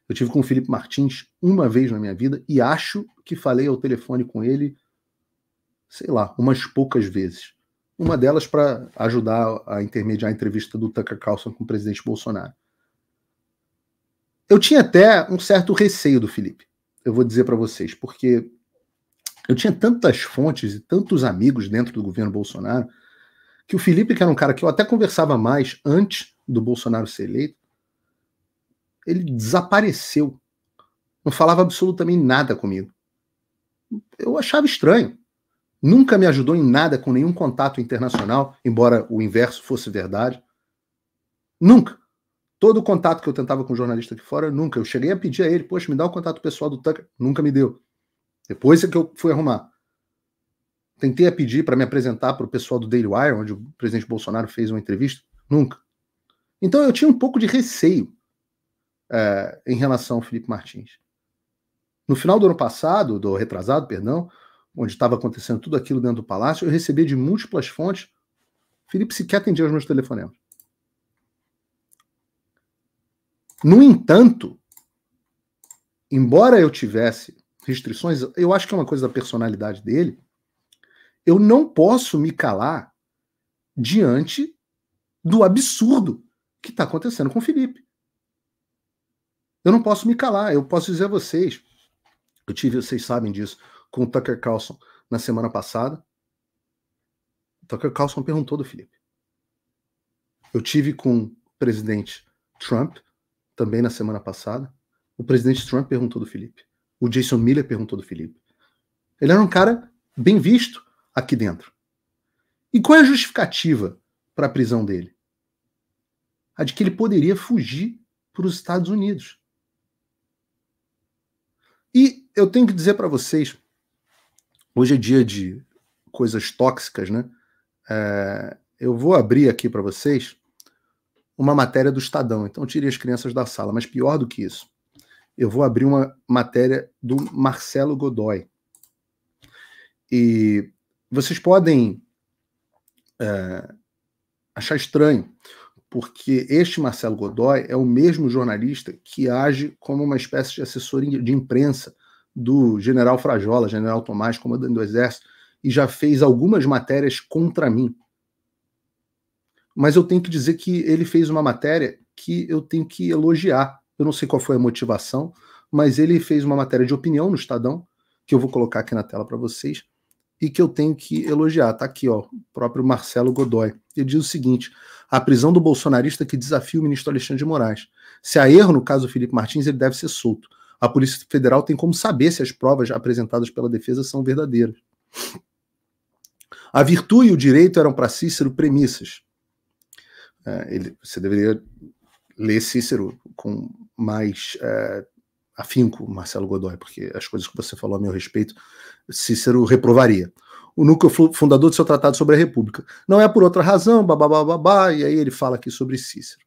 Eu tive com o Felipe Martins uma vez na minha vida e acho que falei ao telefone com ele, sei lá, umas poucas vezes. Uma delas para ajudar a intermediar a entrevista do Tucker Carlson com o presidente Bolsonaro. Eu tinha até um certo receio do Felipe. Eu vou dizer para vocês, porque eu tinha tantas fontes e tantos amigos dentro do governo Bolsonaro que o Felipe, que era um cara que eu até conversava mais antes do Bolsonaro ser eleito, ele desapareceu. Não falava absolutamente nada comigo. Eu achava estranho. Nunca me ajudou em nada com nenhum contato internacional, embora o inverso fosse verdade. Nunca. Todo o contato que eu tentava com o jornalista aqui fora, nunca. Eu cheguei a pedir a ele, poxa, me dá o contato pessoal do Tucker. Nunca me deu. Depois é que eu fui arrumar. Tentei a pedir para me apresentar para o pessoal do Daily Wire, onde o presidente Bolsonaro fez uma entrevista. Nunca. Então eu tinha um pouco de receio é, em relação ao Felipe Martins. No final do ano passado, do retrasado, perdão, onde estava acontecendo tudo aquilo dentro do palácio, eu recebi de múltiplas fontes. Felipe sequer atendia os meus telefonemas. No entanto, embora eu tivesse restrições, eu acho que é uma coisa da personalidade dele. Eu não posso me calar diante do absurdo que está acontecendo com o Felipe. Eu não posso me calar, eu posso dizer a vocês. Eu tive, vocês sabem disso, com o Tucker Carlson na semana passada. O Tucker Carlson perguntou do Felipe. Eu tive com o presidente Trump também na semana passada. O presidente Trump perguntou do Felipe o Jason Miller perguntou do Felipe. Ele era um cara bem visto aqui dentro. E qual é a justificativa para a prisão dele? A de que ele poderia fugir para os Estados Unidos. E eu tenho que dizer para vocês, hoje é dia de coisas tóxicas, né? É, eu vou abrir aqui para vocês uma matéria do Estadão. Então tirei as crianças da sala, mas pior do que isso eu vou abrir uma matéria do Marcelo Godoy. E vocês podem é, achar estranho, porque este Marcelo Godoy é o mesmo jornalista que age como uma espécie de assessor de imprensa do general Frajola, general Tomás, comandante do Exército, e já fez algumas matérias contra mim. Mas eu tenho que dizer que ele fez uma matéria que eu tenho que elogiar, eu não sei qual foi a motivação, mas ele fez uma matéria de opinião no Estadão, que eu vou colocar aqui na tela para vocês, e que eu tenho que elogiar. Está aqui, ó, o próprio Marcelo Godoy. Ele diz o seguinte: a prisão do bolsonarista que desafia o ministro Alexandre de Moraes. Se há erro no caso do Felipe Martins, ele deve ser solto. A Polícia Federal tem como saber se as provas apresentadas pela defesa são verdadeiras. A virtude e o direito eram para Cícero premissas. É, ele, você deveria ler Cícero com mais é, afinco, Marcelo Godoy, porque as coisas que você falou a meu respeito, Cícero reprovaria. O núcleo fundador do seu tratado sobre a República. Não é por outra razão, babá, babá, e aí ele fala aqui sobre Cícero.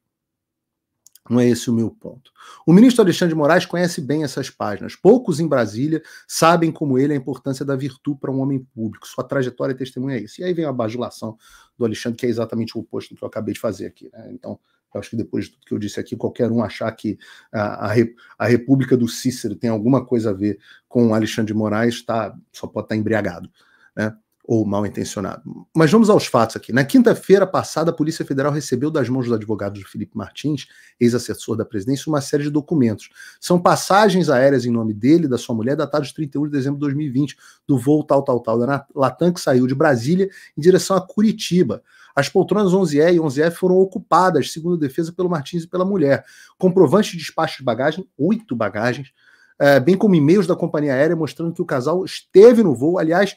Não é esse o meu ponto. O ministro Alexandre de Moraes conhece bem essas páginas. Poucos em Brasília sabem como ele a importância da virtude para um homem público. Sua trajetória testemunha é isso. E aí vem a bajulação do Alexandre, que é exatamente o oposto do que eu acabei de fazer aqui. Né? Então, acho que depois de tudo que eu disse aqui, qualquer um achar que a, a, República do Cícero tem alguma coisa a ver com Alexandre de Moraes tá, só pode estar tá embriagado, né? ou mal intencionado. Mas vamos aos fatos aqui. Na quinta-feira passada, a Polícia Federal recebeu das mãos dos advogados do Felipe Martins, ex-assessor da presidência, uma série de documentos. São passagens aéreas em nome dele e da sua mulher, datadas de 31 de dezembro de 2020, do voo tal, tal, tal da Latam, que saiu de Brasília em direção a Curitiba. As poltronas 11E e 11F foram ocupadas, segundo a defesa, pelo Martins e pela mulher. Comprovante de despacho de bagagem, oito bagagens, é, bem como e-mails da companhia aérea mostrando que o casal esteve no voo. Aliás,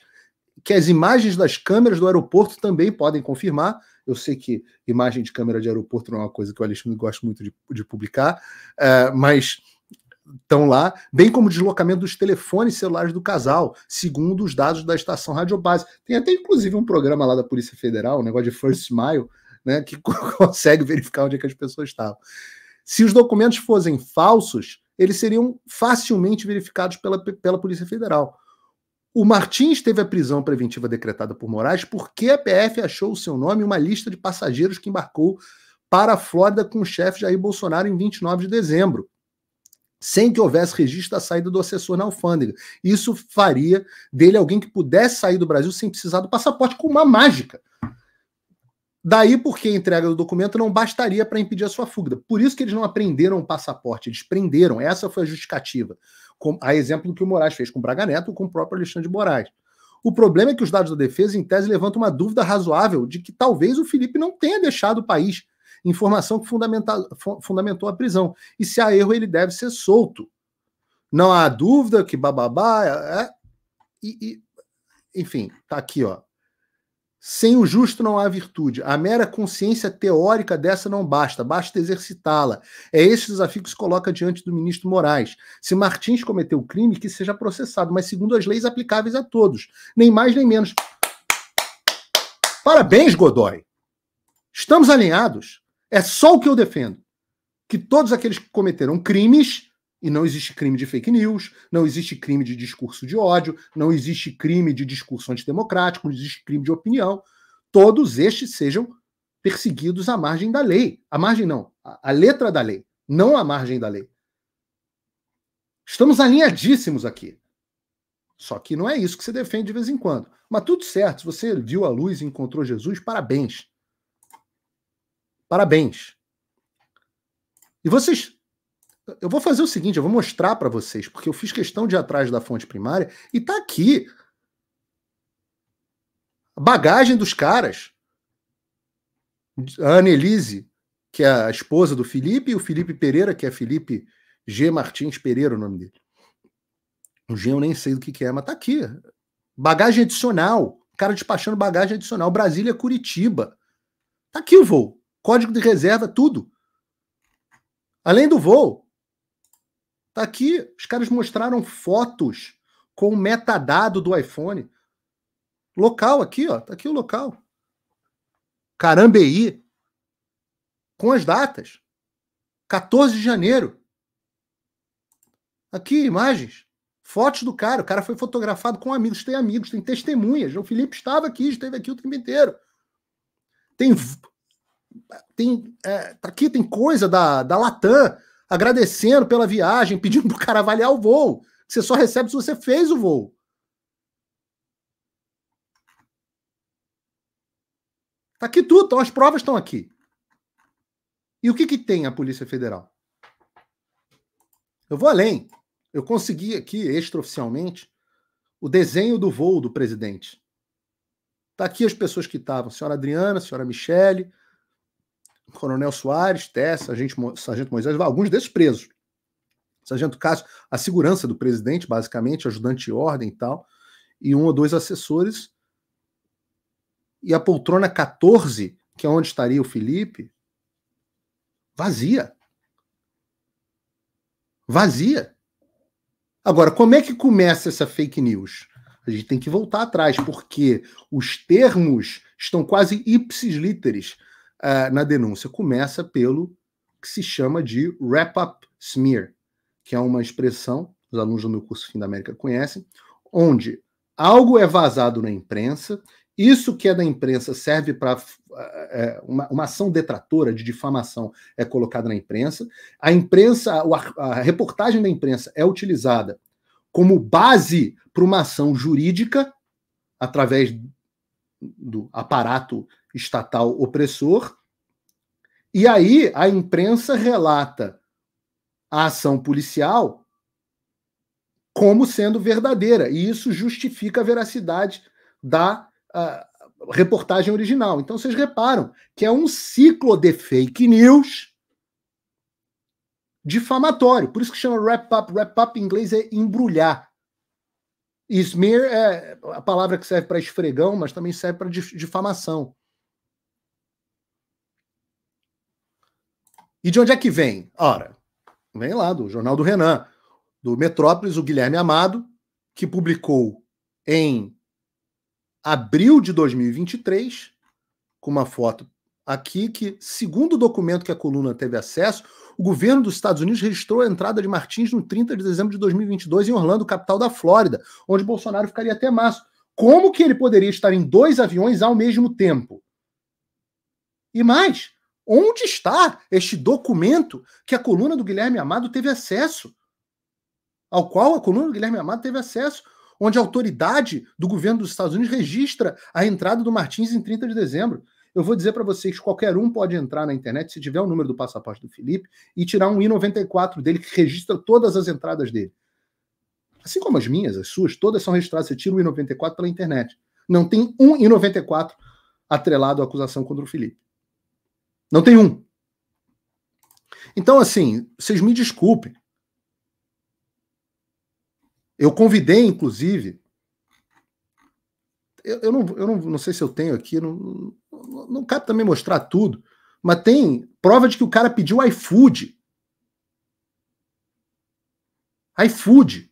que as imagens das câmeras do aeroporto também podem confirmar. Eu sei que imagem de câmera de aeroporto não é uma coisa que o Alexandre gosta muito de, de publicar, é, mas estão lá, bem como o deslocamento dos telefones celulares do casal, segundo os dados da estação radiobase. Tem até, inclusive, um programa lá da Polícia Federal, um negócio de First Mile, né, que consegue verificar onde é que as pessoas estavam. Se os documentos fossem falsos, eles seriam facilmente verificados pela, pela Polícia Federal. O Martins teve a prisão preventiva decretada por Moraes porque a PF achou o seu nome em uma lista de passageiros que embarcou para a Flórida com o chefe Jair Bolsonaro em 29 de dezembro sem que houvesse registro da saída do assessor na alfândega. Isso faria dele alguém que pudesse sair do Brasil sem precisar do passaporte, com uma mágica. Daí porque a entrega do documento não bastaria para impedir a sua fuga. Por isso que eles não apreenderam o passaporte, eles prenderam. Essa foi a justificativa. Com, a exemplo do que o Moraes fez com o Braga Neto ou com o próprio Alexandre de Moraes. O problema é que os dados da defesa, em tese, levantam uma dúvida razoável de que talvez o Felipe não tenha deixado o país informação que fundamentou a prisão. E se há erro, ele deve ser solto. Não há dúvida que bababá é, é. E, e, enfim, tá aqui, ó. Sem o justo não há virtude. A mera consciência teórica dessa não basta, basta exercitá-la. É este o desafio que se coloca diante do ministro Moraes. Se Martins cometeu o crime, que seja processado, mas segundo as leis aplicáveis a todos, nem mais nem menos. Parabéns, Godoy. Estamos alinhados. É só o que eu defendo. Que todos aqueles que cometeram crimes, e não existe crime de fake news, não existe crime de discurso de ódio, não existe crime de discurso antidemocrático, não existe crime de opinião, todos estes sejam perseguidos à margem da lei. À margem não, à letra da lei, não à margem da lei. Estamos alinhadíssimos aqui. Só que não é isso que você defende de vez em quando. Mas tudo certo, se você viu a luz e encontrou Jesus, parabéns. Parabéns. E vocês. Eu vou fazer o seguinte, eu vou mostrar para vocês, porque eu fiz questão de ir atrás da fonte primária e tá aqui. A bagagem dos caras. A Anelise, que é a esposa do Felipe, e o Felipe Pereira, que é Felipe G. Martins Pereira, o nome dele. O G eu nem sei do que, que é, mas tá aqui. Bagagem adicional. Cara despachando bagagem adicional. Brasília, Curitiba. Tá aqui o voo código de reserva, tudo. Além do voo. Tá aqui, os caras mostraram fotos com o metadado do iPhone. Local aqui, ó, tá aqui o local. Carambeí. Com as datas. 14 de janeiro. Aqui, imagens. Fotos do cara. O cara foi fotografado com amigos. Tem amigos, tem testemunhas. O Felipe estava aqui, esteve aqui o tempo inteiro. Tem tem, é, aqui tem coisa da, da Latam agradecendo pela viagem, pedindo pro cara avaliar o voo. Você só recebe se você fez o voo. Tá aqui tudo, então as provas estão aqui. E o que, que tem a Polícia Federal? Eu vou além. Eu consegui aqui, extraoficialmente, o desenho do voo do presidente. Tá aqui as pessoas que estavam: senhora Adriana, senhora Michele, Coronel Soares, Tess, Sargento, Sargento Moisés, alguns desses presos. Sargento Cássio, a segurança do presidente, basicamente, ajudante de ordem e tal, e um ou dois assessores. E a poltrona 14, que é onde estaria o Felipe, vazia. Vazia. Agora, como é que começa essa fake news? A gente tem que voltar atrás, porque os termos estão quase ipsis literis uh, na denúncia começa pelo que se chama de wrap-up smear, que é uma expressão, os alunos do meu curso Fim da América conhecem, onde algo é vazado na imprensa, isso que é da imprensa serve para uh, eh, eh, uma, uma, ação detratora de difamação é colocada na imprensa, a imprensa, a, a reportagem da imprensa é utilizada como base para uma ação jurídica através do aparato estatal opressor. E aí a imprensa relata a ação policial como sendo verdadeira, e isso justifica a veracidade da uh, reportagem original. Então vocês reparam que é um ciclo de fake news difamatório, por isso que chama wrap up. Wrap up em inglês é embrulhar. E smear é a palavra que serve para esfregão, mas também serve para difamação. E de onde é que vem? Ora, vem lá do Jornal do Renan, do Metrópolis, o Guilherme Amado, que publicou em abril de 2023, com uma foto aqui, que, segundo o documento que a coluna teve acesso, o governo dos Estados Unidos registrou a entrada de Martins no 30 de dezembro de 2022 em Orlando, capital da Flórida, onde Bolsonaro ficaria até março. Como que ele poderia estar em dois aviões ao mesmo tempo? E mais, Onde está este documento que a coluna do Guilherme Amado teve acesso? Ao qual a coluna do Guilherme Amado teve acesso, onde a autoridade do governo dos Estados Unidos registra a entrada do Martins em 30 de dezembro. Eu vou dizer para vocês: qualquer um pode entrar na internet, se tiver o número do passaporte do Felipe, e tirar um I94 dele que registra todas as entradas dele. Assim como as minhas, as suas, todas são registradas. Você tira o I94 pela internet. Não tem um I94 atrelado à acusação contra o Felipe. Não tem um. Então, assim, vocês me desculpem. Eu convidei, inclusive. Eu, eu, não, eu não, não sei se eu tenho aqui, não, não, não cabe também mostrar tudo, mas tem prova de que o cara pediu iFood. iFood.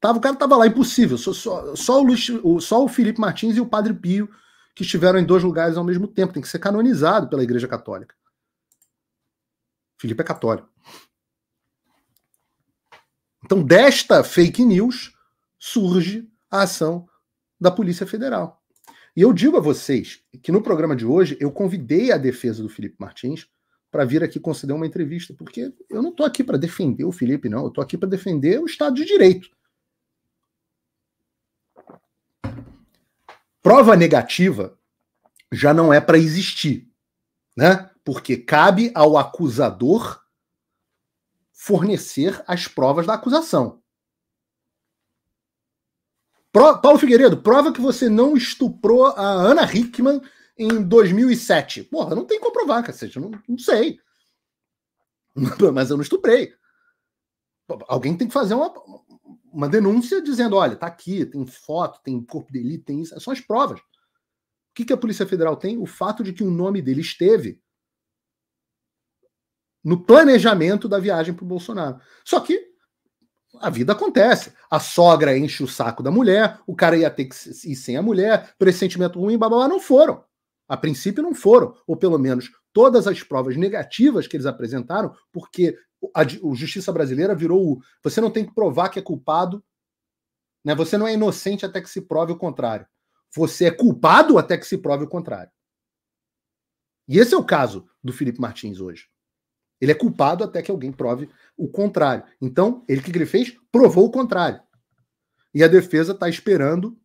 Tava, o cara tava lá, impossível. Só, só, só, o, Luiz, só o Felipe Martins e o Padre Pio que estiveram em dois lugares ao mesmo tempo. Tem que ser canonizado pela Igreja Católica. Filipe é católico. Então, desta fake news surge a ação da Polícia Federal. E eu digo a vocês que no programa de hoje eu convidei a defesa do Felipe Martins para vir aqui conceder uma entrevista, porque eu não estou aqui para defender o Felipe, não. Eu estou aqui para defender o Estado de Direito. Prova negativa já não é para existir, né? Porque cabe ao acusador fornecer as provas da acusação. Pro, Paulo Figueiredo, prova que você não estuprou a Ana Hickman em 2007. Porra, não tem como provar, cacete. Não, não sei. Mas eu não estuprei. Alguém tem que fazer uma, uma denúncia dizendo: olha, tá aqui, tem foto, tem corpo dele, tem isso. É São as provas. O que, que a Polícia Federal tem? O fato de que o nome dele esteve no planejamento da viagem para o Bolsonaro. Só que a vida acontece. A sogra enche o saco da mulher, o cara ia ter que ir sem a mulher, pressentimento ruim, babá, não foram. A princípio não foram, ou pelo menos todas as provas negativas que eles apresentaram, porque a, a justiça brasileira virou o você não tem que provar que é culpado, né? Você não é inocente até que se prove o contrário. Você é culpado até que se prove o contrário. E esse é o caso do Felipe Martins hoje. Ele é culpado até que alguém prove o contrário. Então, ele que ele fez provou o contrário. E a defesa está esperando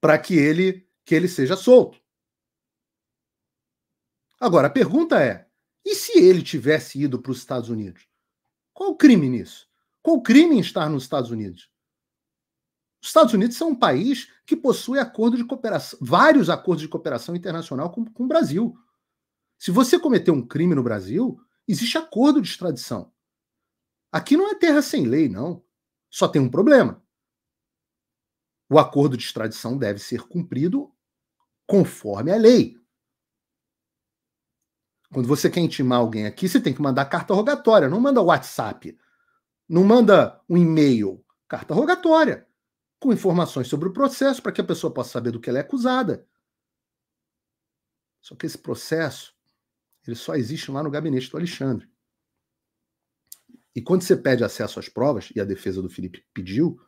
para que ele que ele seja solto. Agora, a pergunta é: e se ele tivesse ido para os Estados Unidos? Qual o crime nisso? Qual o crime em estar nos Estados Unidos? Os Estados Unidos são um país que possui acordo de cooperação, vários acordos de cooperação internacional com, com o Brasil. Se você cometeu um crime no Brasil, existe acordo de extradição. Aqui não é terra sem lei, não. Só tem um problema. O acordo de extradição deve ser cumprido conforme a lei. Quando você quer intimar alguém aqui, você tem que mandar carta rogatória, não manda WhatsApp, não manda um e-mail, carta rogatória, com informações sobre o processo para que a pessoa possa saber do que ela é acusada. Só que esse processo, ele só existe lá no gabinete do Alexandre. E quando você pede acesso às provas, e a defesa do Felipe pediu,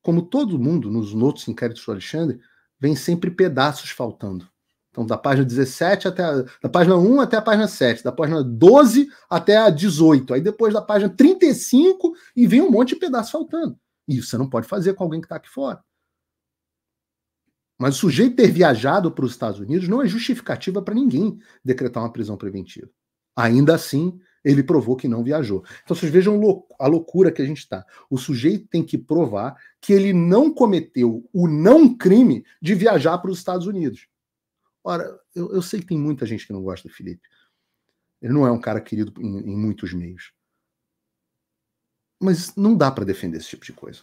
como todo mundo nos outros inquéritos do Alexandre, vem sempre pedaços faltando. Então, da página 17 até a, da página 1 até a página 7, da página 12 até a 18, aí depois da página 35 e vem um monte de pedaço faltando. E isso você não pode fazer com alguém que está aqui fora. Mas o sujeito ter viajado para os Estados Unidos não é justificativa para ninguém decretar uma prisão preventiva. Ainda assim, ele provou que não viajou. Então vocês vejam a loucura que a gente está. O sujeito tem que provar que ele não cometeu o não crime de viajar para os Estados Unidos. Ora, eu, eu, sei que tem muita gente que não gosta do Felipe. Ele não é um cara querido em, em muitos meios. Mas não dá para defender esse tipo de coisa.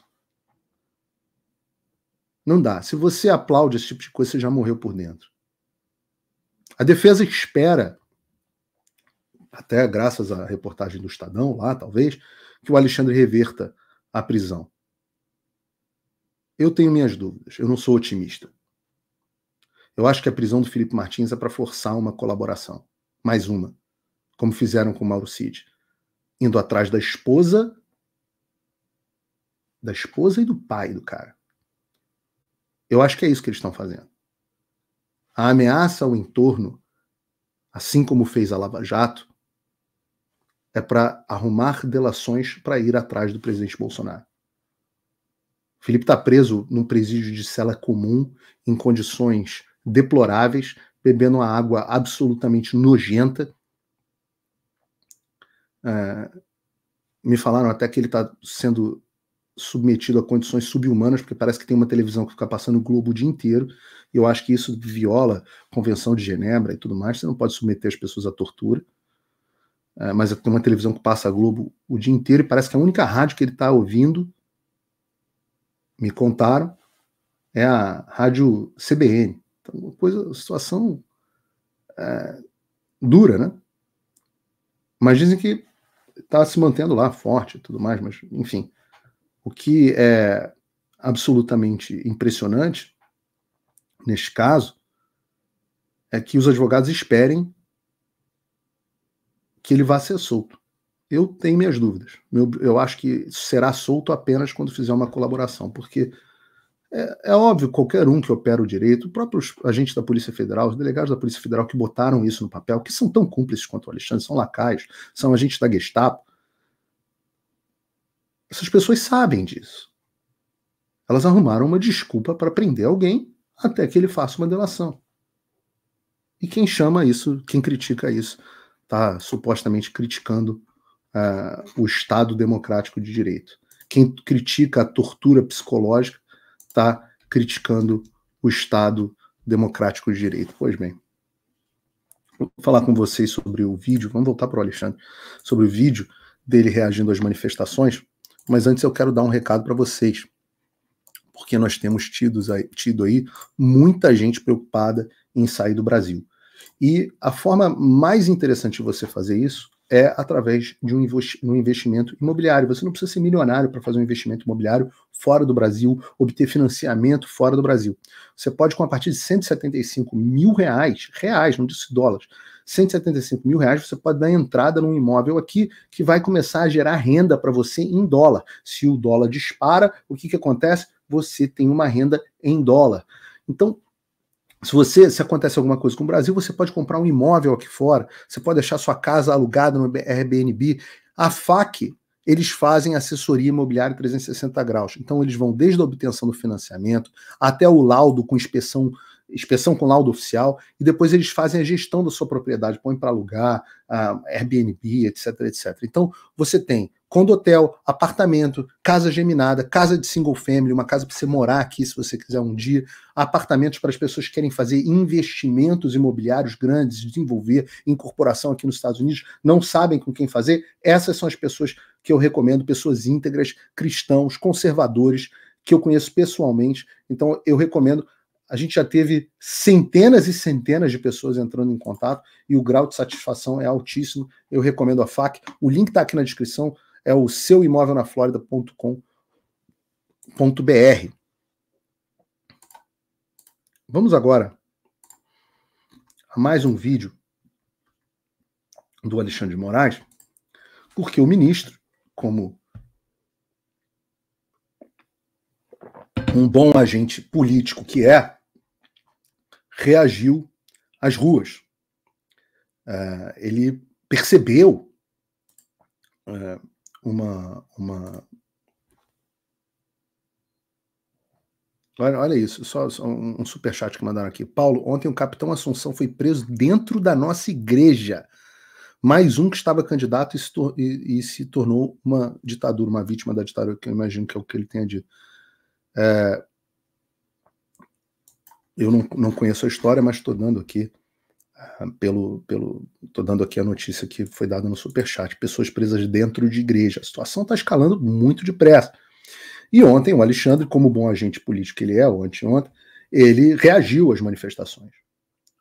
Não dá. Se você aplaude esse tipo de coisa, você já morreu por dentro. A defesa espera, até graças à reportagem do Estadão lá, talvez, que o Alexandre reverta a prisão. Eu tenho minhas dúvidas. Eu não sou otimista. Eu acho que a prisão do Felipe Martins é para forçar uma colaboração, mais uma, como fizeram com o Mauro Cid, indo atrás da esposa, da esposa e do pai do cara. Eu acho que é isso que eles estão fazendo. A ameaça ao entorno, assim como fez a Lava Jato, é para arrumar delações para ir atrás do presidente Bolsonaro. Felipe está preso num presídio de cela comum, em condições deploráveis, bebendo uma água absolutamente nojenta. É, me falaram até que ele está sendo submetido a condições subhumanas, porque parece que tem uma televisão que fica passando o globo o dia inteiro, e eu acho que isso viola a Convenção de Genebra e tudo mais, você não pode submeter as pessoas à tortura, é, mas tem uma televisão que passa a globo o dia inteiro, e parece que a única rádio que ele está ouvindo, me contaram, é a rádio CBN, então, uma coisa, situação é, dura, né? Mas dizem que está se mantendo lá forte e tudo mais, mas enfim. O que é absolutamente impressionante neste caso é que os advogados esperem que ele vá ser solto. Eu tenho minhas dúvidas. Eu acho que será solto apenas quando fizer uma colaboração, porque é, é, óbvio, qualquer um que opera o direito, os próprios agentes da Polícia Federal, os delegados da Polícia Federal que botaram isso no papel, que são tão cúmplices quanto o Alexandre, são lacaios, são agentes da Gestapo. Essas pessoas sabem disso. Elas arrumaram uma desculpa para prender alguém até que ele faça uma delação. E quem chama isso, quem critica isso, está supostamente criticando uh, o Estado democrático de direito. Quem critica a tortura psicológica está criticando o Estado democrático de direito. Pois bem, vou falar com vocês sobre o vídeo, vamos voltar para o Alexandre, sobre o vídeo dele reagindo às manifestações, mas antes eu quero dar um recado para vocês, porque nós temos tido aí, tido aí muita gente preocupada em sair do Brasil. E a forma mais interessante de você fazer isso é através de um investimento imobiliário. Você não precisa ser milionário para fazer um investimento imobiliário fora do Brasil, obter financiamento fora do Brasil. Você pode, com a partir de 175 mil reais, reais, não disse dólares, 175 mil reais, você pode dar entrada num imóvel aqui que vai começar a gerar renda para você em dólar. Se o dólar dispara, o que, que acontece? Você tem uma renda em dólar. Então, se você, se acontece alguma coisa com o Brasil, você pode comprar um imóvel aqui fora, você pode deixar sua casa alugada no Airbnb. A FAC, eles fazem assessoria imobiliária 360 graus. Então, eles vão desde a obtenção do financiamento até o laudo com inspeção inspeção com laudo oficial, e depois eles fazem a gestão da sua propriedade, põem para alugar, uh, Airbnb, etc, etc. Então, você tem condotel, apartamento, casa geminada, casa de single family, uma casa para você morar aqui se você quiser um dia, apartamentos para as pessoas que querem fazer investimentos imobiliários grandes, desenvolver incorporação aqui nos Estados Unidos, não sabem com quem fazer. Essas são as pessoas que eu recomendo, pessoas íntegras, cristãos, conservadores, que eu conheço pessoalmente. Então, eu recomendo a gente já teve centenas e centenas de pessoas entrando em contato e o grau de satisfação é altíssimo. Eu recomendo a FAC. O link está aqui na descrição, é o seuimóvelnaflorida.com.br. Vamos agora a mais um vídeo do Alexandre de Moraes, porque o ministro, como um bom agente político que é, reagiu às ruas. Uh, ele percebeu uh, uma, uma. Olha, olha isso, só, só um, um superchat que mandaram aqui. Paulo, ontem o capitão Assunção foi preso dentro da nossa igreja. Mais um que estava candidato e se, tor e, e se tornou uma ditadura, uma vítima da ditadura, que eu imagino que é o que ele tenha dito. É, eu não, não conheço a história, mas estou dando aqui ah, pelo pelo tô dando aqui a notícia que foi dada no superchat, pessoas presas dentro de igreja. A situação está escalando muito depressa. E ontem o Alexandre, como bom agente político que ele é, ou ontem ele reagiu às manifestações.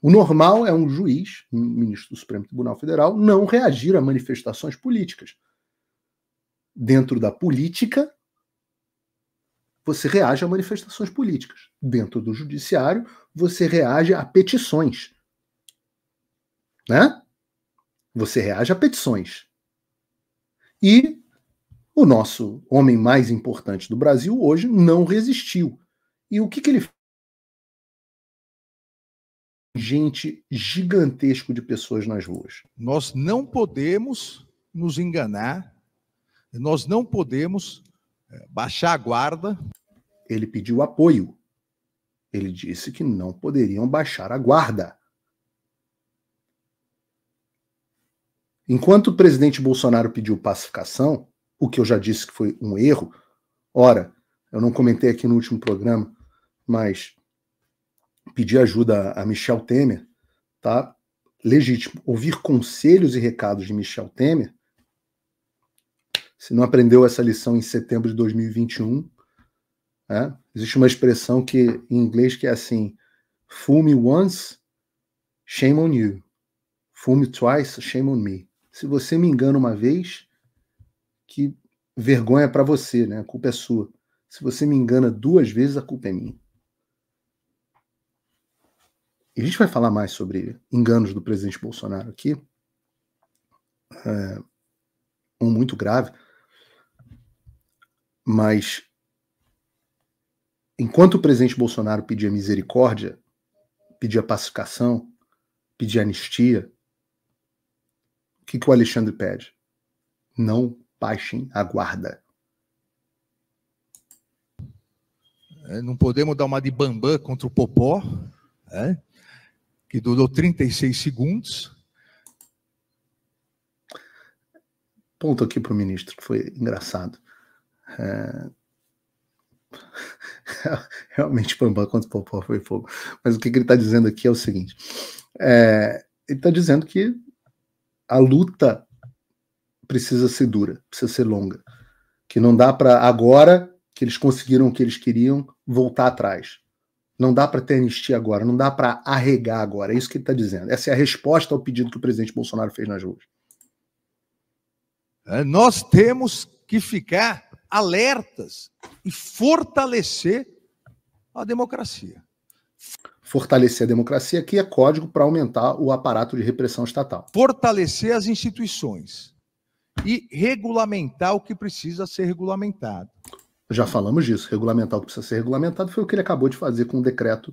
O normal é um juiz, um ministro do Supremo Tribunal Federal, não reagir a manifestações políticas. Dentro da política, você reage a manifestações políticas. Dentro do judiciário, você reage a petições. Né? Você reage a petições. E o nosso homem mais importante do Brasil hoje não resistiu. E o que, que ele fez? gente gigantesco de pessoas nas ruas. Nós não podemos nos enganar, nós não podemos baixar a guarda. Ele pediu apoio. Ele disse que não poderiam baixar a guarda. Enquanto o presidente Bolsonaro pediu pacificação, o que eu já disse que foi um erro, ora, eu não comentei aqui no último programa, mas pedir ajuda a Michel Temer, tá? Legítimo. Ouvir conselhos e recados de Michel Temer se não aprendeu essa lição em setembro de 2021, é, existe uma expressão que em inglês que é assim: "Fume once, shame on you. Fume twice, shame on me. Se você me engana uma vez, que vergonha é para você, né? A culpa é sua. Se você me engana duas vezes, a culpa é minha. E a gente vai falar mais sobre enganos do presidente Bolsonaro aqui. É, um muito grave. Mas enquanto o presidente Bolsonaro pedia misericórdia, pedia pacificação, pedia anistia, o que, que o Alexandre pede? Não baixem a guarda. É, não podemos dar uma de bambam contra o Popó, é? que durou 36 segundos. Ponto aqui para o ministro, que foi engraçado. É... Realmente, Bambam contra Popó foi fogo. Mas o que, que ele está dizendo aqui é o seguinte: é... ele está dizendo que a luta precisa ser dura, precisa ser longa. Que não dá para agora que eles conseguiram o que eles queriam voltar atrás. Não dá para ter anistia agora, não dá para arregar agora. É isso que ele está dizendo. Essa é a resposta ao pedido que o presidente Bolsonaro fez nas ruas. É, nós temos que ficar alertas e fortalecer a democracia. Fortalecer a democracia, que é código para aumentar o aparato de repressão estatal. Fortalecer as instituições e regulamentar o que precisa ser regulamentado. Já falamos disso. Regulamentar o que precisa ser regulamentado foi o que ele acabou de fazer com o decreto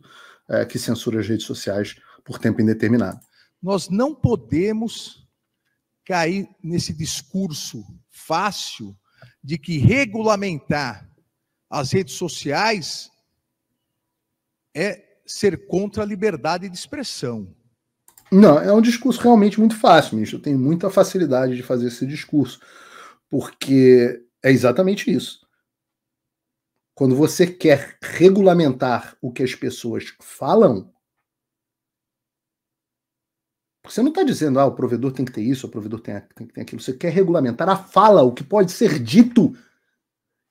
é, que censura as redes sociais por tempo indeterminado. Nós não podemos cair nesse discurso fácil de que regulamentar as redes sociais é ser contra a liberdade de expressão. Não, é um discurso realmente muito fácil, ministro. Eu tenho muita facilidade de fazer esse discurso, porque é exatamente isso. Quando você quer regulamentar o que as pessoas falam, porque você não está dizendo, ah, o provedor tem que ter isso, o provedor tem, tem, tem aquilo. Você quer regulamentar a fala, o que pode ser dito.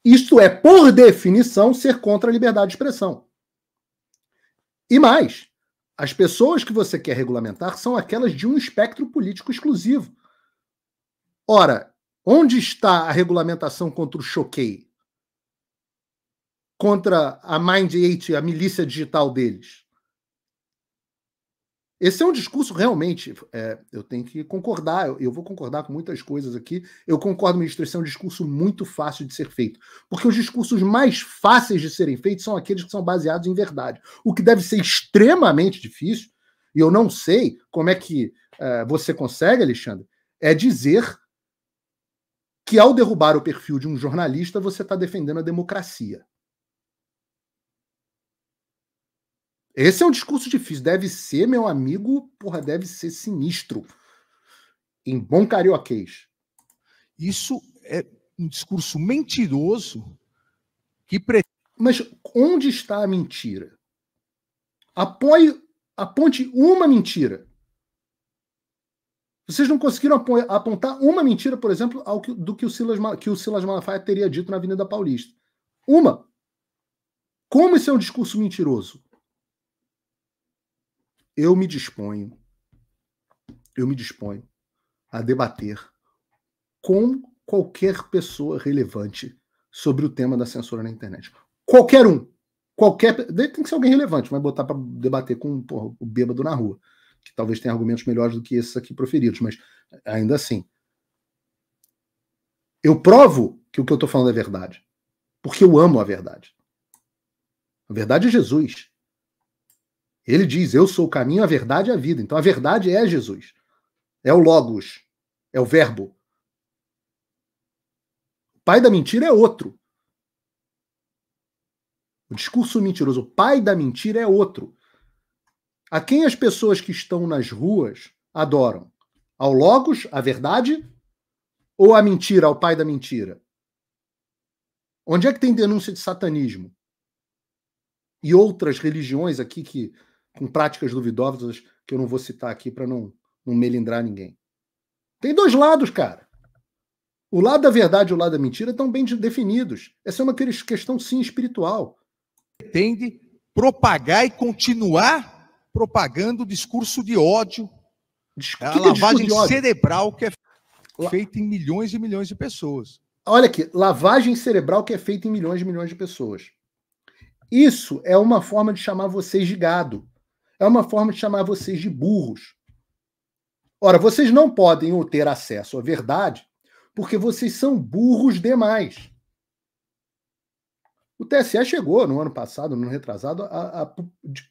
Isto é, por definição, ser contra a liberdade de expressão. E mais, as pessoas que você quer regulamentar são aquelas de um espectro político exclusivo. Ora, onde está a regulamentação contra o choquei, Contra a mind Mindgate, a milícia digital deles? Esse é um discurso realmente, é, eu tenho que concordar, eu, eu, vou concordar com muitas coisas aqui. Eu concordo, ministro, esse é um discurso muito fácil de ser feito. Porque os discursos mais fáceis de serem feitos são aqueles que são baseados em verdade. O que deve ser extremamente difícil, e eu não sei como é que é, você consegue, Alexandre, é dizer que ao derrubar o perfil de um jornalista, você está defendendo a democracia. Esse é um discurso difícil. Deve ser, meu amigo, porra, deve ser sinistro. Em bom carioquês. Isso é um discurso mentiroso que pre- Mas onde está a mentira? Apoie, aponte uma mentira. Vocês não conseguiram apontar uma mentira, por exemplo, ao que, do que o, Silas, que o Silas Malafaia teria dito na Avenida Paulista. Uma. Como isso é um discurso mentiroso? eu me disponho, eu me disponho a debater com qualquer pessoa relevante sobre o tema da censura na internet. Qualquer um. Qualquer. Tem que ser alguém relevante, mas botar para debater com porra, o bêbado na rua, que talvez tenha argumentos melhores do que esses aqui proferidos, mas ainda assim. Eu provo que o que eu estou falando é verdade, porque eu amo a verdade. A verdade é Jesus. Ele diz: Eu sou o caminho, a verdade e a vida. Então a verdade é Jesus. É o Logos. É o Verbo. O pai da mentira é outro. O discurso mentiroso, o pai da mentira é outro. A quem as pessoas que estão nas ruas adoram? Ao Logos, a verdade? Ou a mentira, ao pai da mentira? Onde é que tem denúncia de satanismo? E outras religiões aqui que com práticas duvidosas que eu não vou citar aqui para não, não melindrar ninguém. Tem dois lados, cara. O lado da verdade e o lado da mentira estão bem definidos. Essa é uma questão, sim, espiritual. Pretende propagar e continuar propagando o discurso de ódio, Discu a é lavagem é cerebral que é feita em milhões e milhões de pessoas. Olha aqui, lavagem cerebral que é feita em milhões e milhões de pessoas. Isso é uma forma de chamar vocês de gado. É uma forma de chamar vocês de burros. Ora, vocês não podem ter acesso à verdade porque vocês são burros demais. O TSE chegou no ano passado, no ano retrasado, a, a,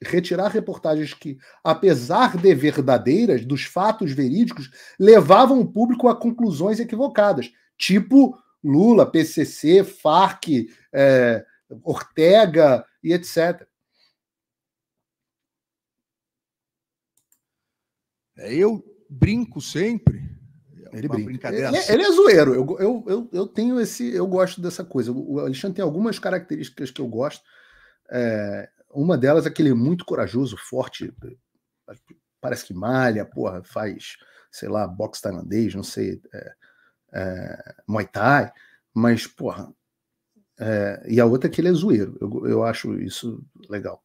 retirar reportagens que, apesar de verdadeiras, dos fatos verídicos, levavam o público a conclusões equivocadas, tipo Lula, PCC, Farc, é, Ortega e etc. É, eu brinco sempre. É ele brincadeira. Ele, é, assim. ele, é zoeiro. Eu, eu, eu, eu, tenho esse. Eu gosto dessa coisa. O Alexandre tem algumas características que eu gosto. É, uma delas é que ele é muito corajoso, forte. Parece que malha, porra, faz, sei lá, boxe tailandês, não sei, é, é, muay thai. Mas, porra. É, e a outra é que ele é zoeiro. Eu, eu acho isso legal.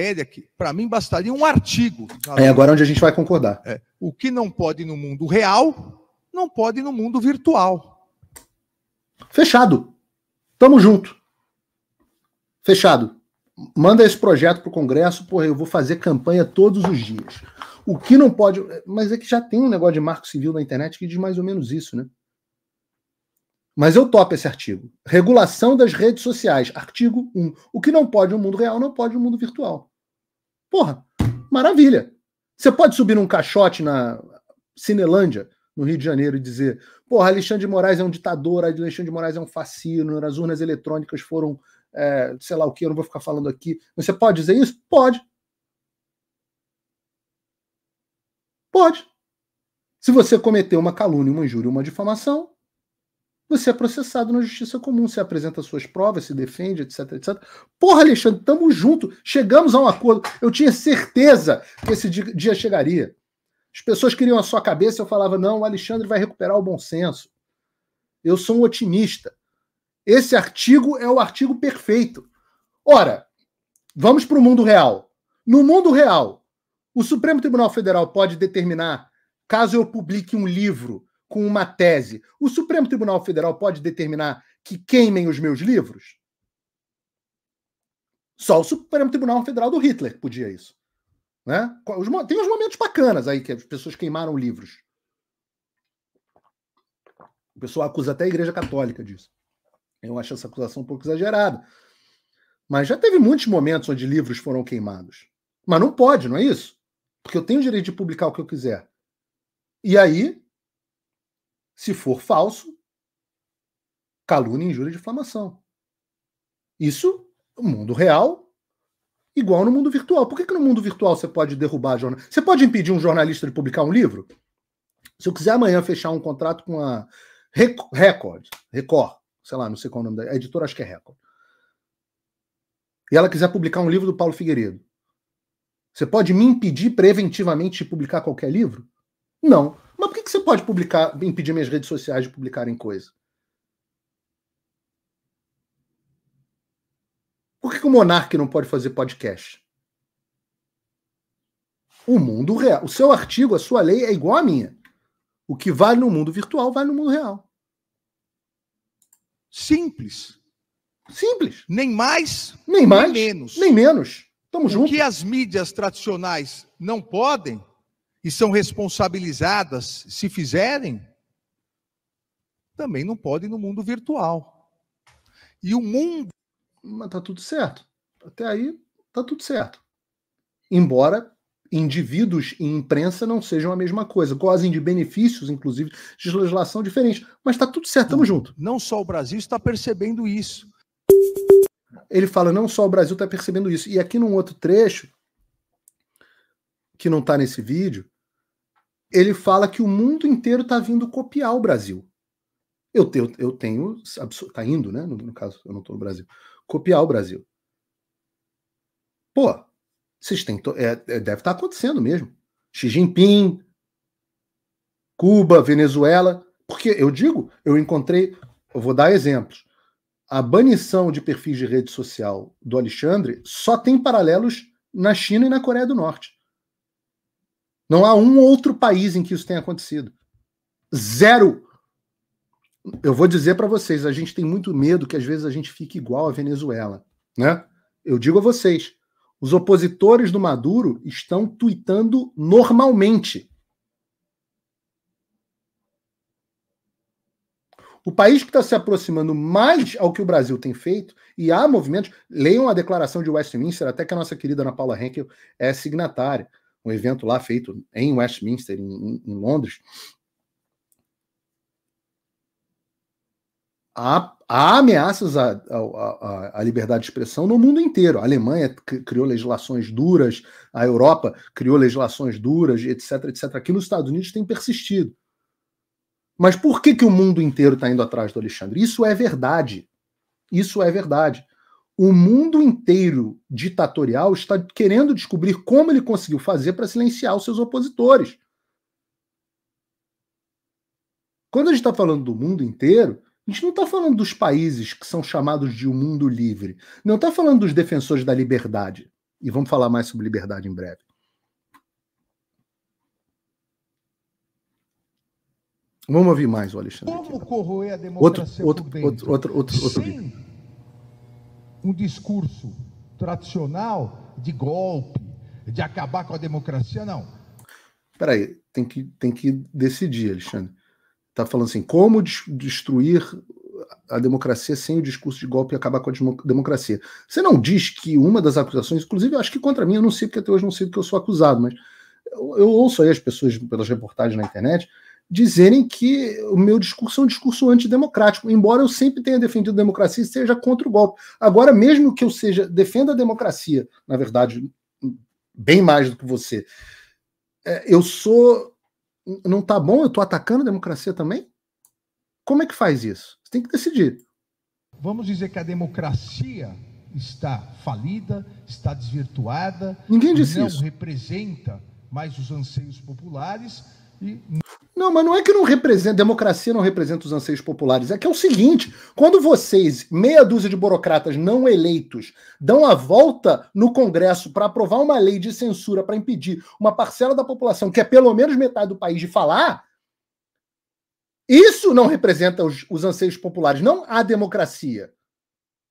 É que para mim bastaria um artigo. É agora é onde a gente vai concordar. É, o que não pode no mundo real, não pode no mundo virtual. Fechado. Tamo junto. Fechado. Manda esse projeto pro Congresso, porra, eu vou fazer campanha todos os dias. O que não pode. Mas é que já tem um negócio de marco civil na internet que diz mais ou menos isso, né? Mas eu topo esse artigo. Regulação das redes sociais, artigo 1. O que não pode no mundo real, não pode no mundo virtual. Porra, maravilha. Você pode subir num caixote na Cinelândia, no Rio de Janeiro, e dizer: porra, Alexandre de Moraes é um ditador, Alexandre de Moraes é um fascino, as urnas eletrônicas foram, é, sei lá o que, eu não vou ficar falando aqui. Você pode dizer isso? Pode. Pode. Se você cometeu uma calúnia, uma injúria, uma difamação, você é processado na justiça comum, você apresenta suas provas, se defende, etc, etc. Porra, Alexandre, tamo junto, chegamos a um acordo. Eu tinha certeza que esse dia chegaria. As pessoas queriam a sua cabeça, eu falava, não, o Alexandre vai recuperar o bom senso. Eu sou um otimista. Esse artigo é o artigo perfeito. Ora, vamos para o mundo real. No mundo real, o Supremo Tribunal Federal pode determinar, caso eu publique um livro com uma tese. O Supremo Tribunal Federal pode determinar que queimem os meus livros? Só o Supremo Tribunal Federal do Hitler podia isso. Né? Tem uns momentos bacanas aí que as pessoas queimaram livros. O pessoal acusa até a Igreja Católica disso. Eu acho essa acusação um pouco exagerada. Mas já teve muitos momentos onde livros foram queimados. Mas não pode, não é isso? Porque eu tenho o direito de publicar o que eu quiser. E aí, se for falso, calúnia, injúria e difamação. Isso, no mundo real, igual no mundo virtual. Por que, que no mundo virtual você pode derrubar jornal? Você pode impedir um jornalista de publicar um livro? Se eu quiser amanhã fechar um contrato com a Record, Record, sei lá, não sei qual é o nome da a editora, acho que é Record. E ela quiser publicar um livro do Paulo Figueiredo. Você pode me impedir preventivamente de publicar qualquer livro? Não. Mas por que, que você pode publicar, impedir minhas redes sociais de publicarem coisa? Por que, que o Monarque não pode fazer podcast? O mundo real. O seu artigo, a sua lei é igual à minha. O que vale no mundo virtual, vale no mundo real. Simples. Simples. Nem mais, nem, mais, nem menos. Nem menos. Tamo o junto. O que as mídias tradicionais não podem, e são responsabilizadas se fizerem, também não podem no mundo virtual. E o mundo. Mas tá tudo certo. Até aí tá tudo certo. Embora indivíduos e imprensa não sejam a mesma coisa, gozem de benefícios, inclusive, de legislação diferente. Mas tá tudo certo, tamo juntos. junto. Não só o Brasil está percebendo isso. Ele fala, não só o Brasil está percebendo isso. E aqui num outro trecho, que não está nesse vídeo, ele fala que o mundo inteiro está vindo copiar o Brasil. Eu tenho, eu tenho tá indo, né? No, no caso, eu não estou no Brasil. Copiar o Brasil. Pô, vocês têm. É, é, deve estar tá acontecendo mesmo. Xi Jinping, Cuba, Venezuela. Porque eu digo, eu encontrei. Eu vou dar exemplos. A banição de perfis de rede social do Alexandre só tem paralelos na China e na Coreia do Norte. Não há um outro país em que isso tenha acontecido. Zero. Eu vou dizer para vocês, a gente tem muito medo que às vezes a gente fique igual à Venezuela, né? Eu digo a vocês, os opositores do Maduro estão tweetando normalmente. O país que está se aproximando mais ao que o Brasil tem feito, e há movimentos, leiam a declaração de Westminster, até que a nossa querida Ana Paula Henkel é signatária um evento lá feito em Westminster, em, em Londres. Há, há ameaças à, à, à, liberdade de expressão no mundo inteiro. A Alemanha criou legislações duras, a Europa criou legislações duras, etc, etc. Aqui nos Estados Unidos tem persistido. Mas por que, que o mundo inteiro está indo atrás do Alexandre? Isso é verdade. Isso é verdade o mundo inteiro ditatorial está querendo descobrir como ele conseguiu fazer para silenciar os seus opositores. Quando a gente está falando do mundo inteiro, a gente não está falando dos países que são chamados de um mundo livre. Não está falando dos defensores da liberdade. E vamos falar mais sobre liberdade em breve. Vamos ouvir mais o Alexandre. Como corroer a democracia outro, outro, por dentro? Outro, outro, outro, outro um discurso tradicional de golpe, de acabar com a democracia, não. Peraí, tem que, tem que decidir, Alexandre. Está falando assim, como destruir a democracia sem o discurso de golpe e acabar com a democracia. Você não diz que uma das acusações, inclusive, eu acho que contra mim, eu não sei porque até hoje não sei que eu sou acusado, mas eu, eu ouço aí as pessoas pelas reportagens na internet, dizerem que o meu discurso é um discurso antidemocrático, embora eu sempre tenha defendido a democracia e seja contra o golpe. Agora, mesmo que eu seja defenda a democracia, na verdade, bem mais do que você, é, eu sou. Não tá bom? Eu estou atacando a democracia também? Como é que faz isso? Você tem que decidir. Vamos dizer que a democracia está falida, está desvirtuada, Ninguém disse não isso. representa mais os anseios populares não, mas não é que não representa, democracia não representa os anseios populares. É que é o seguinte: quando vocês, meia dúzia de burocratas não eleitos, dão a volta no Congresso para aprovar uma lei de censura para impedir uma parcela da população, que é pelo menos metade do país, de falar, isso não representa os, os anseios populares, não a democracia.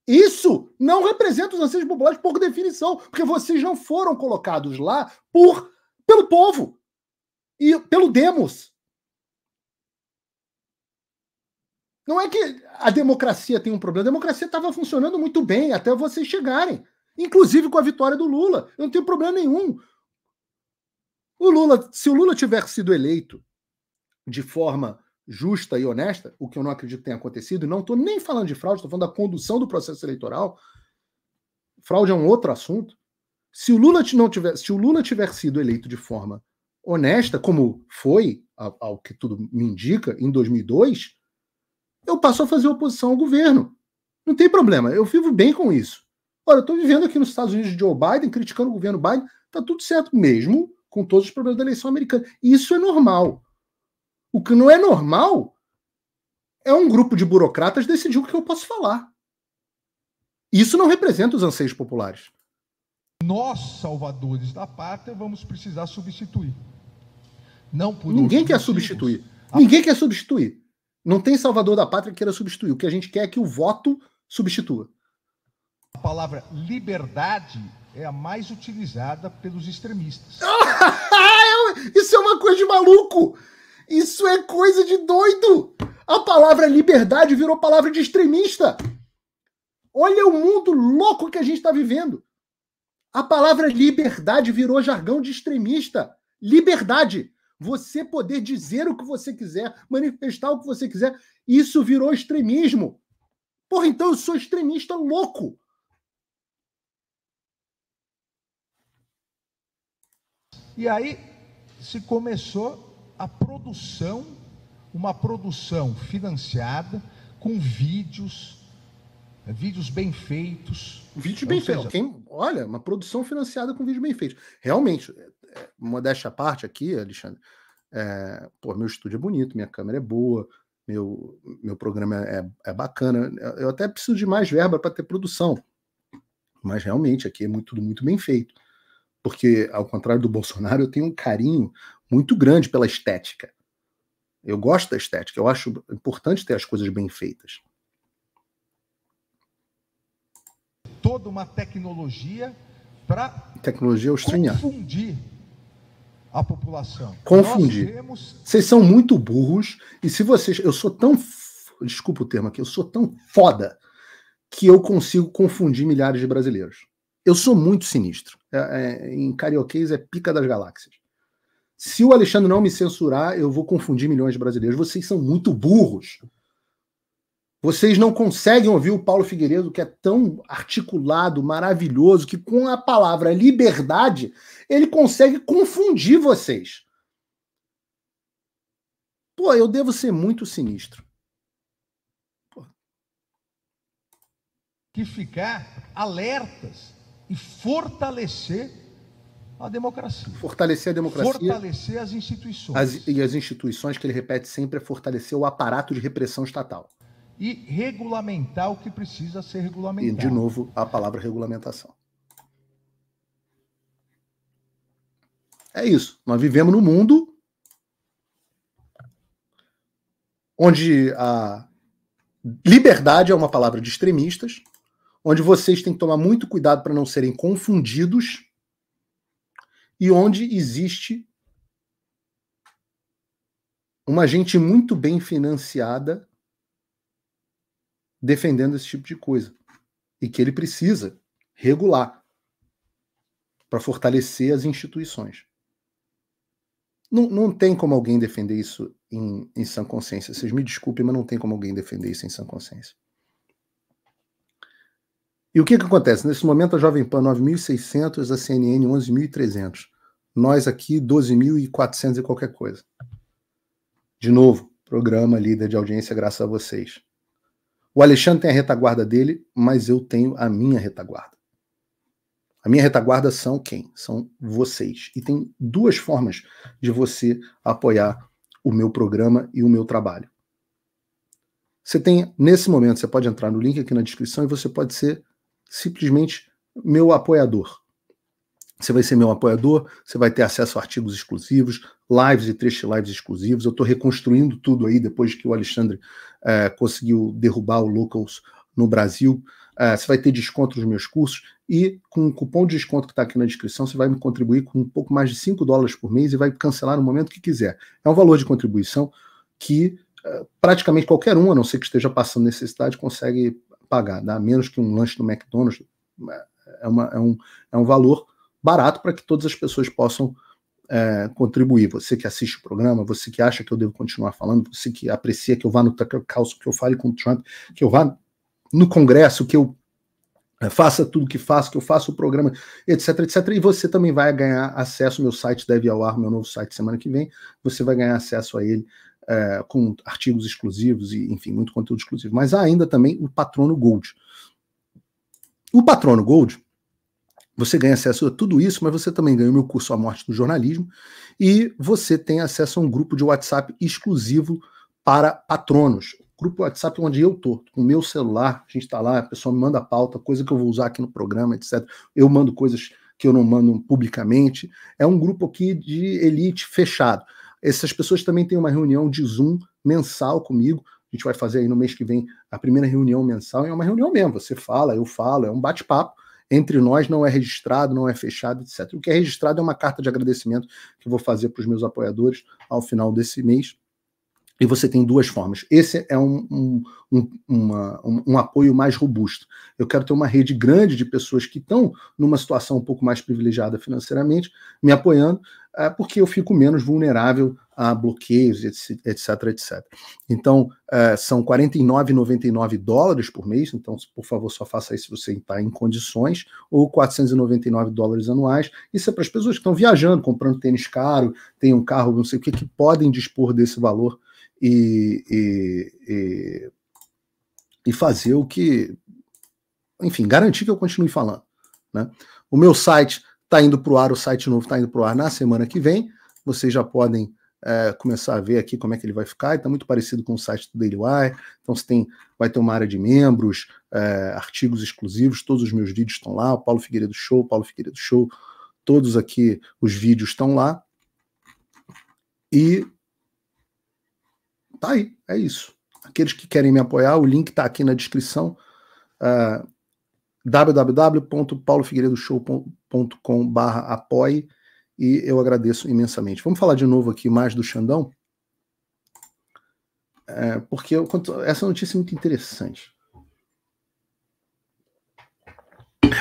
Isso não representa os anseios populares por definição, porque vocês não foram colocados lá por pelo povo e pelo Demos. Não é que a democracia tem um problema. A democracia estava funcionando muito bem até vocês chegarem, inclusive com a vitória do Lula. Eu não tenho problema nenhum. O Lula, se o Lula tiver sido eleito de forma justa e honesta, o que eu não acredito que tenha acontecido, não estou nem falando de fraude, estou falando da condução do processo eleitoral. Fraude é um outro assunto. Se o Lula não tiver, se o Lula tiver sido eleito de forma honesta, como foi, ao, que tudo me indica, em 2002, eu passo a fazer oposição ao governo. Não tem problema, eu vivo bem com isso. Olha, eu estou vivendo aqui nos Estados Unidos de Joe Biden, criticando o governo Biden, tá tudo certo mesmo com todos os problemas da eleição americana. Isso é normal. O que não é normal é um grupo de burocratas decidir o que eu posso falar. Isso não representa os anseios populares. Nós, salvadores da pátria, vamos precisar substituir. Não por Ninguém quer substituir. A... Ninguém quer substituir. Não tem salvador da pátria que queira substituir. O que a gente quer é que o voto substitua. A palavra liberdade é a mais utilizada pelos extremistas. Ah, isso é uma coisa de maluco! Isso é coisa de doido! A palavra liberdade virou palavra de extremista. Olha o mundo louco que a gente está vivendo. A palavra liberdade virou jargão de extremista. Liberdade você poder dizer o que você quiser, manifestar o que você quiser, isso virou extremismo. Porra, então eu sou extremista louco. E aí se começou a produção, uma produção financiada com vídeos, vídeos bem feitos. Vídeos bem feitos. Olha, uma produção financiada com vídeos bem feitos. Realmente, é, modéstia à parte aqui, Alexandre, é, pô, meu estúdio é bonito, minha câmera é boa, meu, meu programa é, é bacana. Eu até preciso de mais verba para ter produção. Mas realmente aqui é muito, tudo muito bem feito. Porque, ao contrário do Bolsonaro, eu tenho um carinho muito grande pela estética. Eu gosto da estética, eu acho importante ter as coisas bem feitas. Toda uma tecnologia para. Tecnologia é Confundir a população. Confundir. Temos... Vocês são muito burros e se vocês. Eu sou tão. Desculpa o termo aqui, eu sou tão foda que eu consigo confundir milhares de brasileiros. Eu sou muito sinistro. É, é, em carioquês é pica das galáxias. Se o Alexandre não me censurar, eu vou confundir milhões de brasileiros. Vocês são muito burros. Vocês não conseguem ouvir o Paulo Figueiredo, que é tão articulado, maravilhoso, que com a palavra liberdade, ele consegue confundir vocês. Pô, eu devo ser muito sinistro. Pô. Que ficar alertas e fortalecer a democracia. Fortalecer a democracia. Fortalecer as instituições. As, e as instituições que ele repete sempre é fortalecer o aparato de repressão estatal e regulamentar o que precisa ser regulamentado. E, de novo, a palavra regulamentação. É isso. Nós vivemos num mundo onde a liberdade é uma palavra de extremistas, onde vocês têm que tomar muito cuidado para não serem confundidos e onde existe uma gente muito bem financiada defendendo esse tipo de coisa. E que ele precisa regular para fortalecer as instituições. Não, não tem como alguém defender isso em, em sã consciência. Vocês me desculpem, mas não tem como alguém defender isso em sã consciência. E o que, que acontece? Nesse momento, a Jovem Pan 9.600, a CNN 11.300. Nós aqui 12.400 e qualquer coisa. De novo, programa líder de audiência, graças a vocês. O Alexandre tem a retaguarda dele, mas eu tenho a minha retaguarda. A minha retaguarda são quem? São vocês. E tem duas formas de você apoiar o meu programa e o meu trabalho. Você tem, nesse momento, você pode entrar no link aqui na descrição e você pode ser simplesmente meu apoiador. Você vai ser meu apoiador, você vai ter acesso a artigos exclusivos, lives e trechos lives exclusivos. Eu estou reconstruindo tudo aí depois que o Alexandre é, conseguiu derrubar o Locals no Brasil. É, você vai ter desconto nos meus cursos e com o cupom de desconto que está aqui na descrição, você vai me contribuir com um pouco mais de 5 dólares por mês e vai cancelar no momento que quiser. É um valor de contribuição que é, praticamente qualquer um, a não ser que esteja passando necessidade, consegue pagar, dá menos que um lanche no McDonald's. É, é, uma, é, um, é um valor barato para que todas as pessoas possam é, contribuir. Você que assiste o programa, você que acha que eu devo continuar falando, você que aprecia que eu vá no Tucker Carlson, que eu fale com o Trump, que eu vá no Congresso, que eu é, faça tudo que faço, que eu faça o programa, etc, etc. E você também vai ganhar acesso, ao meu site deve ao ar, meu novo site semana que vem, você vai ganhar acesso a ele é, com artigos exclusivos e, enfim, muito conteúdo exclusivo. Mas há ainda também o Patrono Gold. O Patrono Gold você ganha acesso a tudo isso, mas você também ganha o meu curso A Morte do Jornalismo e você tem acesso a um grupo de WhatsApp exclusivo para patronos. Grupo WhatsApp onde eu tô, com o meu celular, a gente está lá, a pessoa me manda pauta, coisa que eu vou usar aqui no programa, etc. Eu mando coisas que eu não mando publicamente. É um grupo aqui de elite fechado. Essas pessoas também têm uma reunião de Zoom mensal comigo. A gente vai fazer aí no mês que vem a primeira reunião mensal. E é uma reunião mesmo. Você fala, eu falo, é um bate-papo entre nós não é registrado, não é fechado, etc. O que é registrado é uma carta de agradecimento que eu vou fazer para os meus apoiadores ao final desse mês e você tem duas formas. Esse é um, um, uma, um, apoio mais robusto. Eu quero ter uma rede grande de pessoas que estão numa situação um pouco mais privilegiada financeiramente, me apoiando, é, porque eu fico menos vulnerável a bloqueios, etc, etc. etc. Então, é, são 49,99 dólares por mês. Então, por favor, só faça isso se você está em condições, ou 499 dólares anuais. Isso é para as pessoas que estão viajando, comprando tênis caro, têm um carro, não sei o que, que podem dispor desse valor e, e, e, e fazer o que. Enfim, garantir que eu continue falando. Né? O meu site está indo para o ar, o site novo está indo para o ar na semana que vem. Vocês já podem é, começar a ver aqui como é que ele vai ficar. Está muito parecido com o site do Daily Wire. Então você tem, vai ter uma área de membros, é, artigos exclusivos. Todos os meus vídeos estão lá. O Paulo Figueiredo Show, Paulo Figueiredo Show. Todos aqui os vídeos estão lá. E Tá aí, é isso. Aqueles que querem me apoiar, o link está aqui na descrição. Uh, ah, www.paulofigueiredoshow.com barra apoie e eu agradeço imensamente. Vamos falar de novo aqui mais do Xandão? É, porque eu, essa notícia é muito interessante.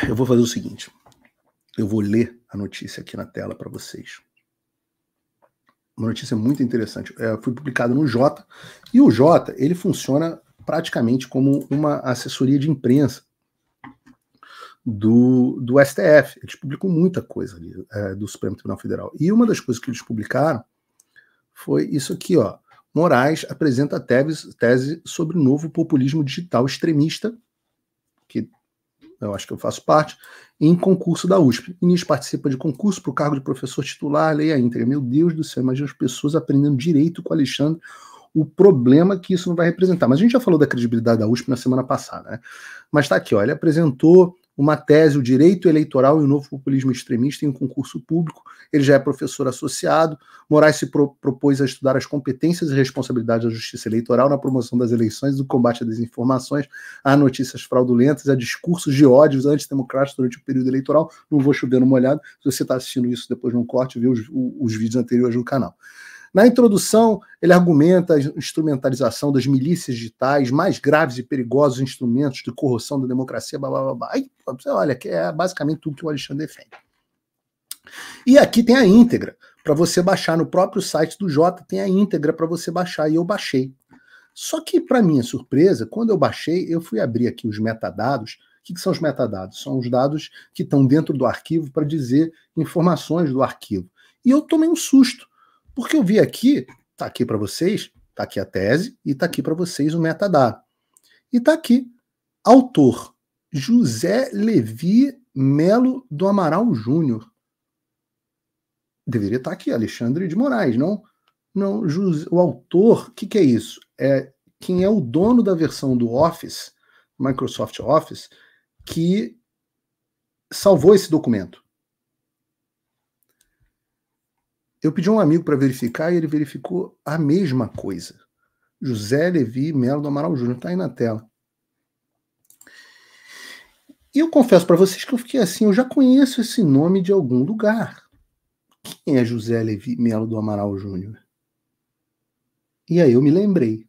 Eu vou fazer o seguinte: eu vou ler a notícia aqui na tela para vocês uma notícia muito interessante. É, foi publicada no Jota. E o Jota, ele funciona praticamente como uma assessoria de imprensa do, do STF. Eles publicam muita coisa ali é, do Supremo Tribunal Federal. E uma das coisas que eles publicaram foi isso aqui, ó. Moraes apresenta tese sobre novo populismo digital extremista eu acho que eu faço parte, em concurso da USP. Inês participa de concurso para o cargo de professor titular, leia íntegra. Meu Deus do céu, imagina as pessoas aprendendo direito com o Alexandre, o problema que isso não vai representar. Mas a gente já falou da credibilidade da USP na semana passada, né? Mas está aqui, ó, ele apresentou uma tese, o direito eleitoral e o novo populismo extremista em um concurso público. Ele já é professor associado. Moraes se pro, propôs a estudar as competências e responsabilidades da justiça eleitoral na promoção das eleições, do combate às desinformações, a notícias fraudulentas, a discursos de ódios antidemocráticos durante o período eleitoral. Não vou chover no molhado. Se você está assistindo isso depois de um corte, vê os, os vídeos anteriores no canal. Na introdução, ele argumenta a instrumentalização das milícias digitais, mais graves e perigosos instrumentos de corrupção da democracia, blá, blá, blá, Aí, você olha, que é basicamente tudo que o Alexandre defende. E aqui tem a íntegra, para você baixar no próprio site do Jota, tem a íntegra para você baixar, e eu baixei. Só que, para minha surpresa, quando eu baixei, eu fui abrir aqui os metadados. O que, que são os metadados? São os dados que estão dentro do arquivo para dizer informações do arquivo. E eu tomei um susto, porque eu vi aqui, tá aqui para vocês, tá aqui a tese e tá aqui para vocês o metadado. E tá aqui, autor José Levi Melo do Amaral Júnior. Deveria estar tá aqui, Alexandre de Moraes, não? Não, o autor, o que, que é isso? É quem é o dono da versão do Office, Microsoft Office, que salvou esse documento. Eu pedi a um amigo para verificar e ele verificou a mesma coisa. José Levi Melo do Amaral Júnior, está aí na tela. E eu confesso para vocês que eu fiquei assim, eu já conheço esse nome de algum lugar. Quem é José Levi Melo do Amaral Júnior? E aí eu me lembrei.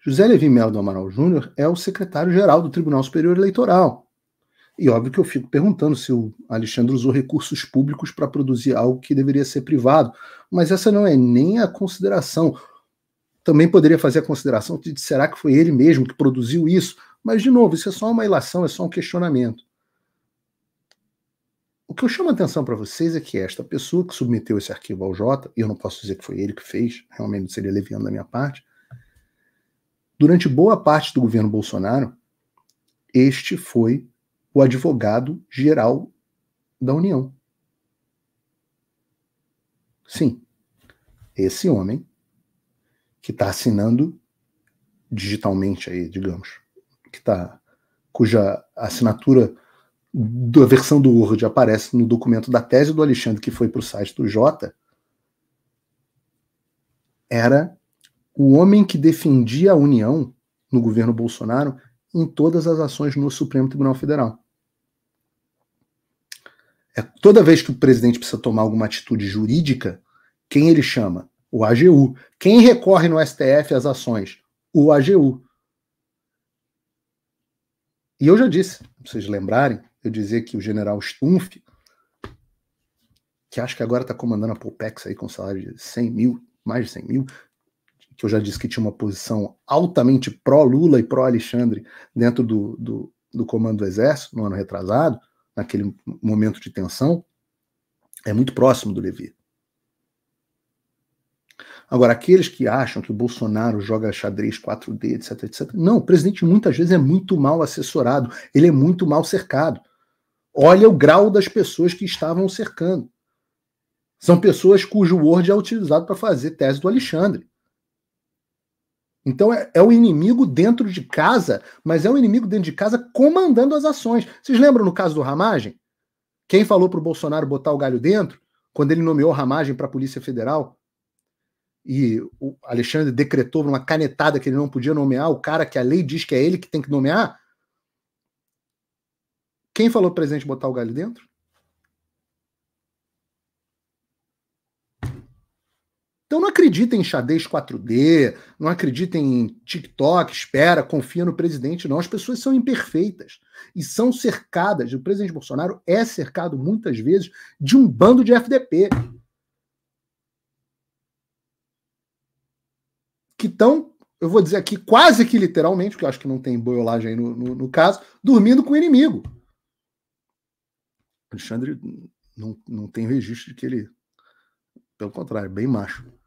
José Levi Melo do Amaral Júnior é o secretário-geral do Tribunal Superior Eleitoral. E óbvio que eu fico perguntando se o Alexandre usou recursos públicos para produzir algo que deveria ser privado. Mas essa não é nem a consideração. Também poderia fazer a consideração de será que foi ele mesmo que produziu isso? Mas, de novo, isso é só uma ilação, é só um questionamento. O que eu chamo a atenção para vocês é que esta pessoa que submeteu esse arquivo ao Jota, e eu não posso dizer que foi ele que fez, realmente seria leviano da minha parte, durante boa parte do governo Bolsonaro, este foi o advogado geral da União. Sim, esse homem que está assinando digitalmente aí, digamos, que tá, cuja assinatura da versão do Word aparece no documento da tese do Alexandre que foi para o site do Jota, era o homem que defendia a União no governo Bolsonaro em todas as ações no Supremo Tribunal Federal. É, toda vez que o presidente precisa tomar alguma atitude jurídica, quem ele chama? O AGU. Quem recorre no STF às ações? O AGU. E eu já disse, pra vocês lembrarem, eu dizer que o general Stumpf, que acho que agora está comandando a Popex aí com salário de 100 mil, mais de 100 mil, que eu já disse que tinha uma posição altamente pró-Lula e pró-Alexandre dentro do, do, do comando do Exército, no ano retrasado, naquele momento de tensão, é muito próximo do Levi. Agora, aqueles que acham que o Bolsonaro joga xadrez 4D, etc, etc. Não, o presidente muitas vezes é muito mal assessorado, ele é muito mal cercado. Olha o grau das pessoas que estavam cercando. São pessoas cujo Word é utilizado para fazer tese do Alexandre. Então é, é, o inimigo dentro de casa, mas é o inimigo dentro de casa comandando as ações. Vocês lembram no caso do Ramagem? Quem falou para o Bolsonaro botar o galho dentro? Quando ele nomeou Ramagem para a Polícia Federal? E o Alexandre decretou uma canetada que ele não podia nomear o cara que a lei diz que é ele que tem que nomear? Quem falou para o presidente botar o galho dentro? Então não acredita em xadrez 4D, não acredita em TikTok, espera, confia no presidente, não. As pessoas são imperfeitas e são cercadas. O presidente Bolsonaro é cercado muitas vezes de um bando de FDP que estão, eu vou dizer aqui quase que literalmente, porque eu acho que não tem boiolagem aí no, no, no caso, dormindo com o inimigo. Alexandre não, não tem registro de que ele. Pelo contrário, é bem macho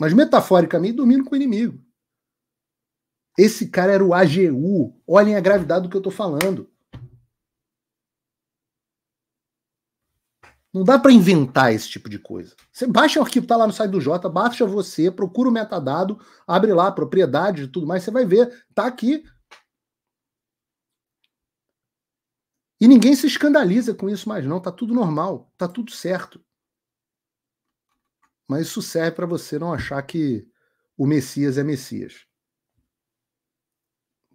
mas metaforicamente domino com o inimigo. Esse cara era o AGU. Olhem a gravidade do que eu estou falando. Não dá para inventar esse tipo de coisa. Você baixa o arquivo, tá lá no site do Jota, baixa você, procura o metadado, abre lá a propriedade e tudo mais, você vai ver, tá aqui. E ninguém se escandaliza com isso mais não, tá tudo normal, tá tudo certo. Mas isso serve para você não achar que o Messias é Messias.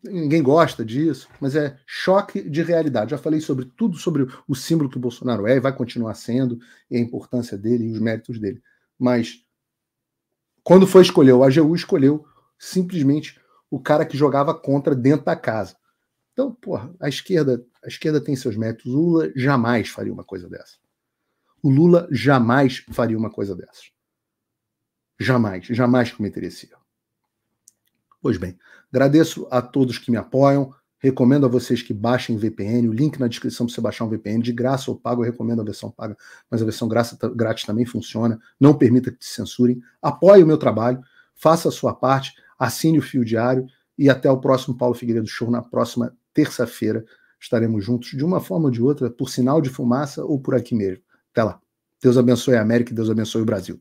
Ninguém gosta disso, mas é choque de realidade. Já falei sobre tudo sobre o símbolo que o Bolsonaro é e vai continuar sendo, e a importância dele e os méritos dele. Mas quando foi escolher, o AGU escolheu simplesmente o cara que jogava contra dentro da casa. Então, porra, a esquerda, a esquerda tem seus métodos. O Lula jamais faria uma coisa dessa. O Lula jamais faria uma coisa dessas. Jamais, jamais cometeria esse erro. Pois bem, agradeço a todos que me apoiam. Recomendo a vocês que baixem VPN. O link na descrição para você baixar um VPN de graça ou pago. Eu recomendo a versão paga, mas a versão graça, grátis também funciona. Não permita que te censurem. Apoie o meu trabalho, faça a sua parte, assine o Fio Diário e até o próximo Paulo Figueiredo Show na próxima terça-feira. Estaremos juntos de uma forma ou de outra, por sinal de fumaça ou por aqui mesmo. Até lá. Deus abençoe a América e Deus abençoe o Brasil.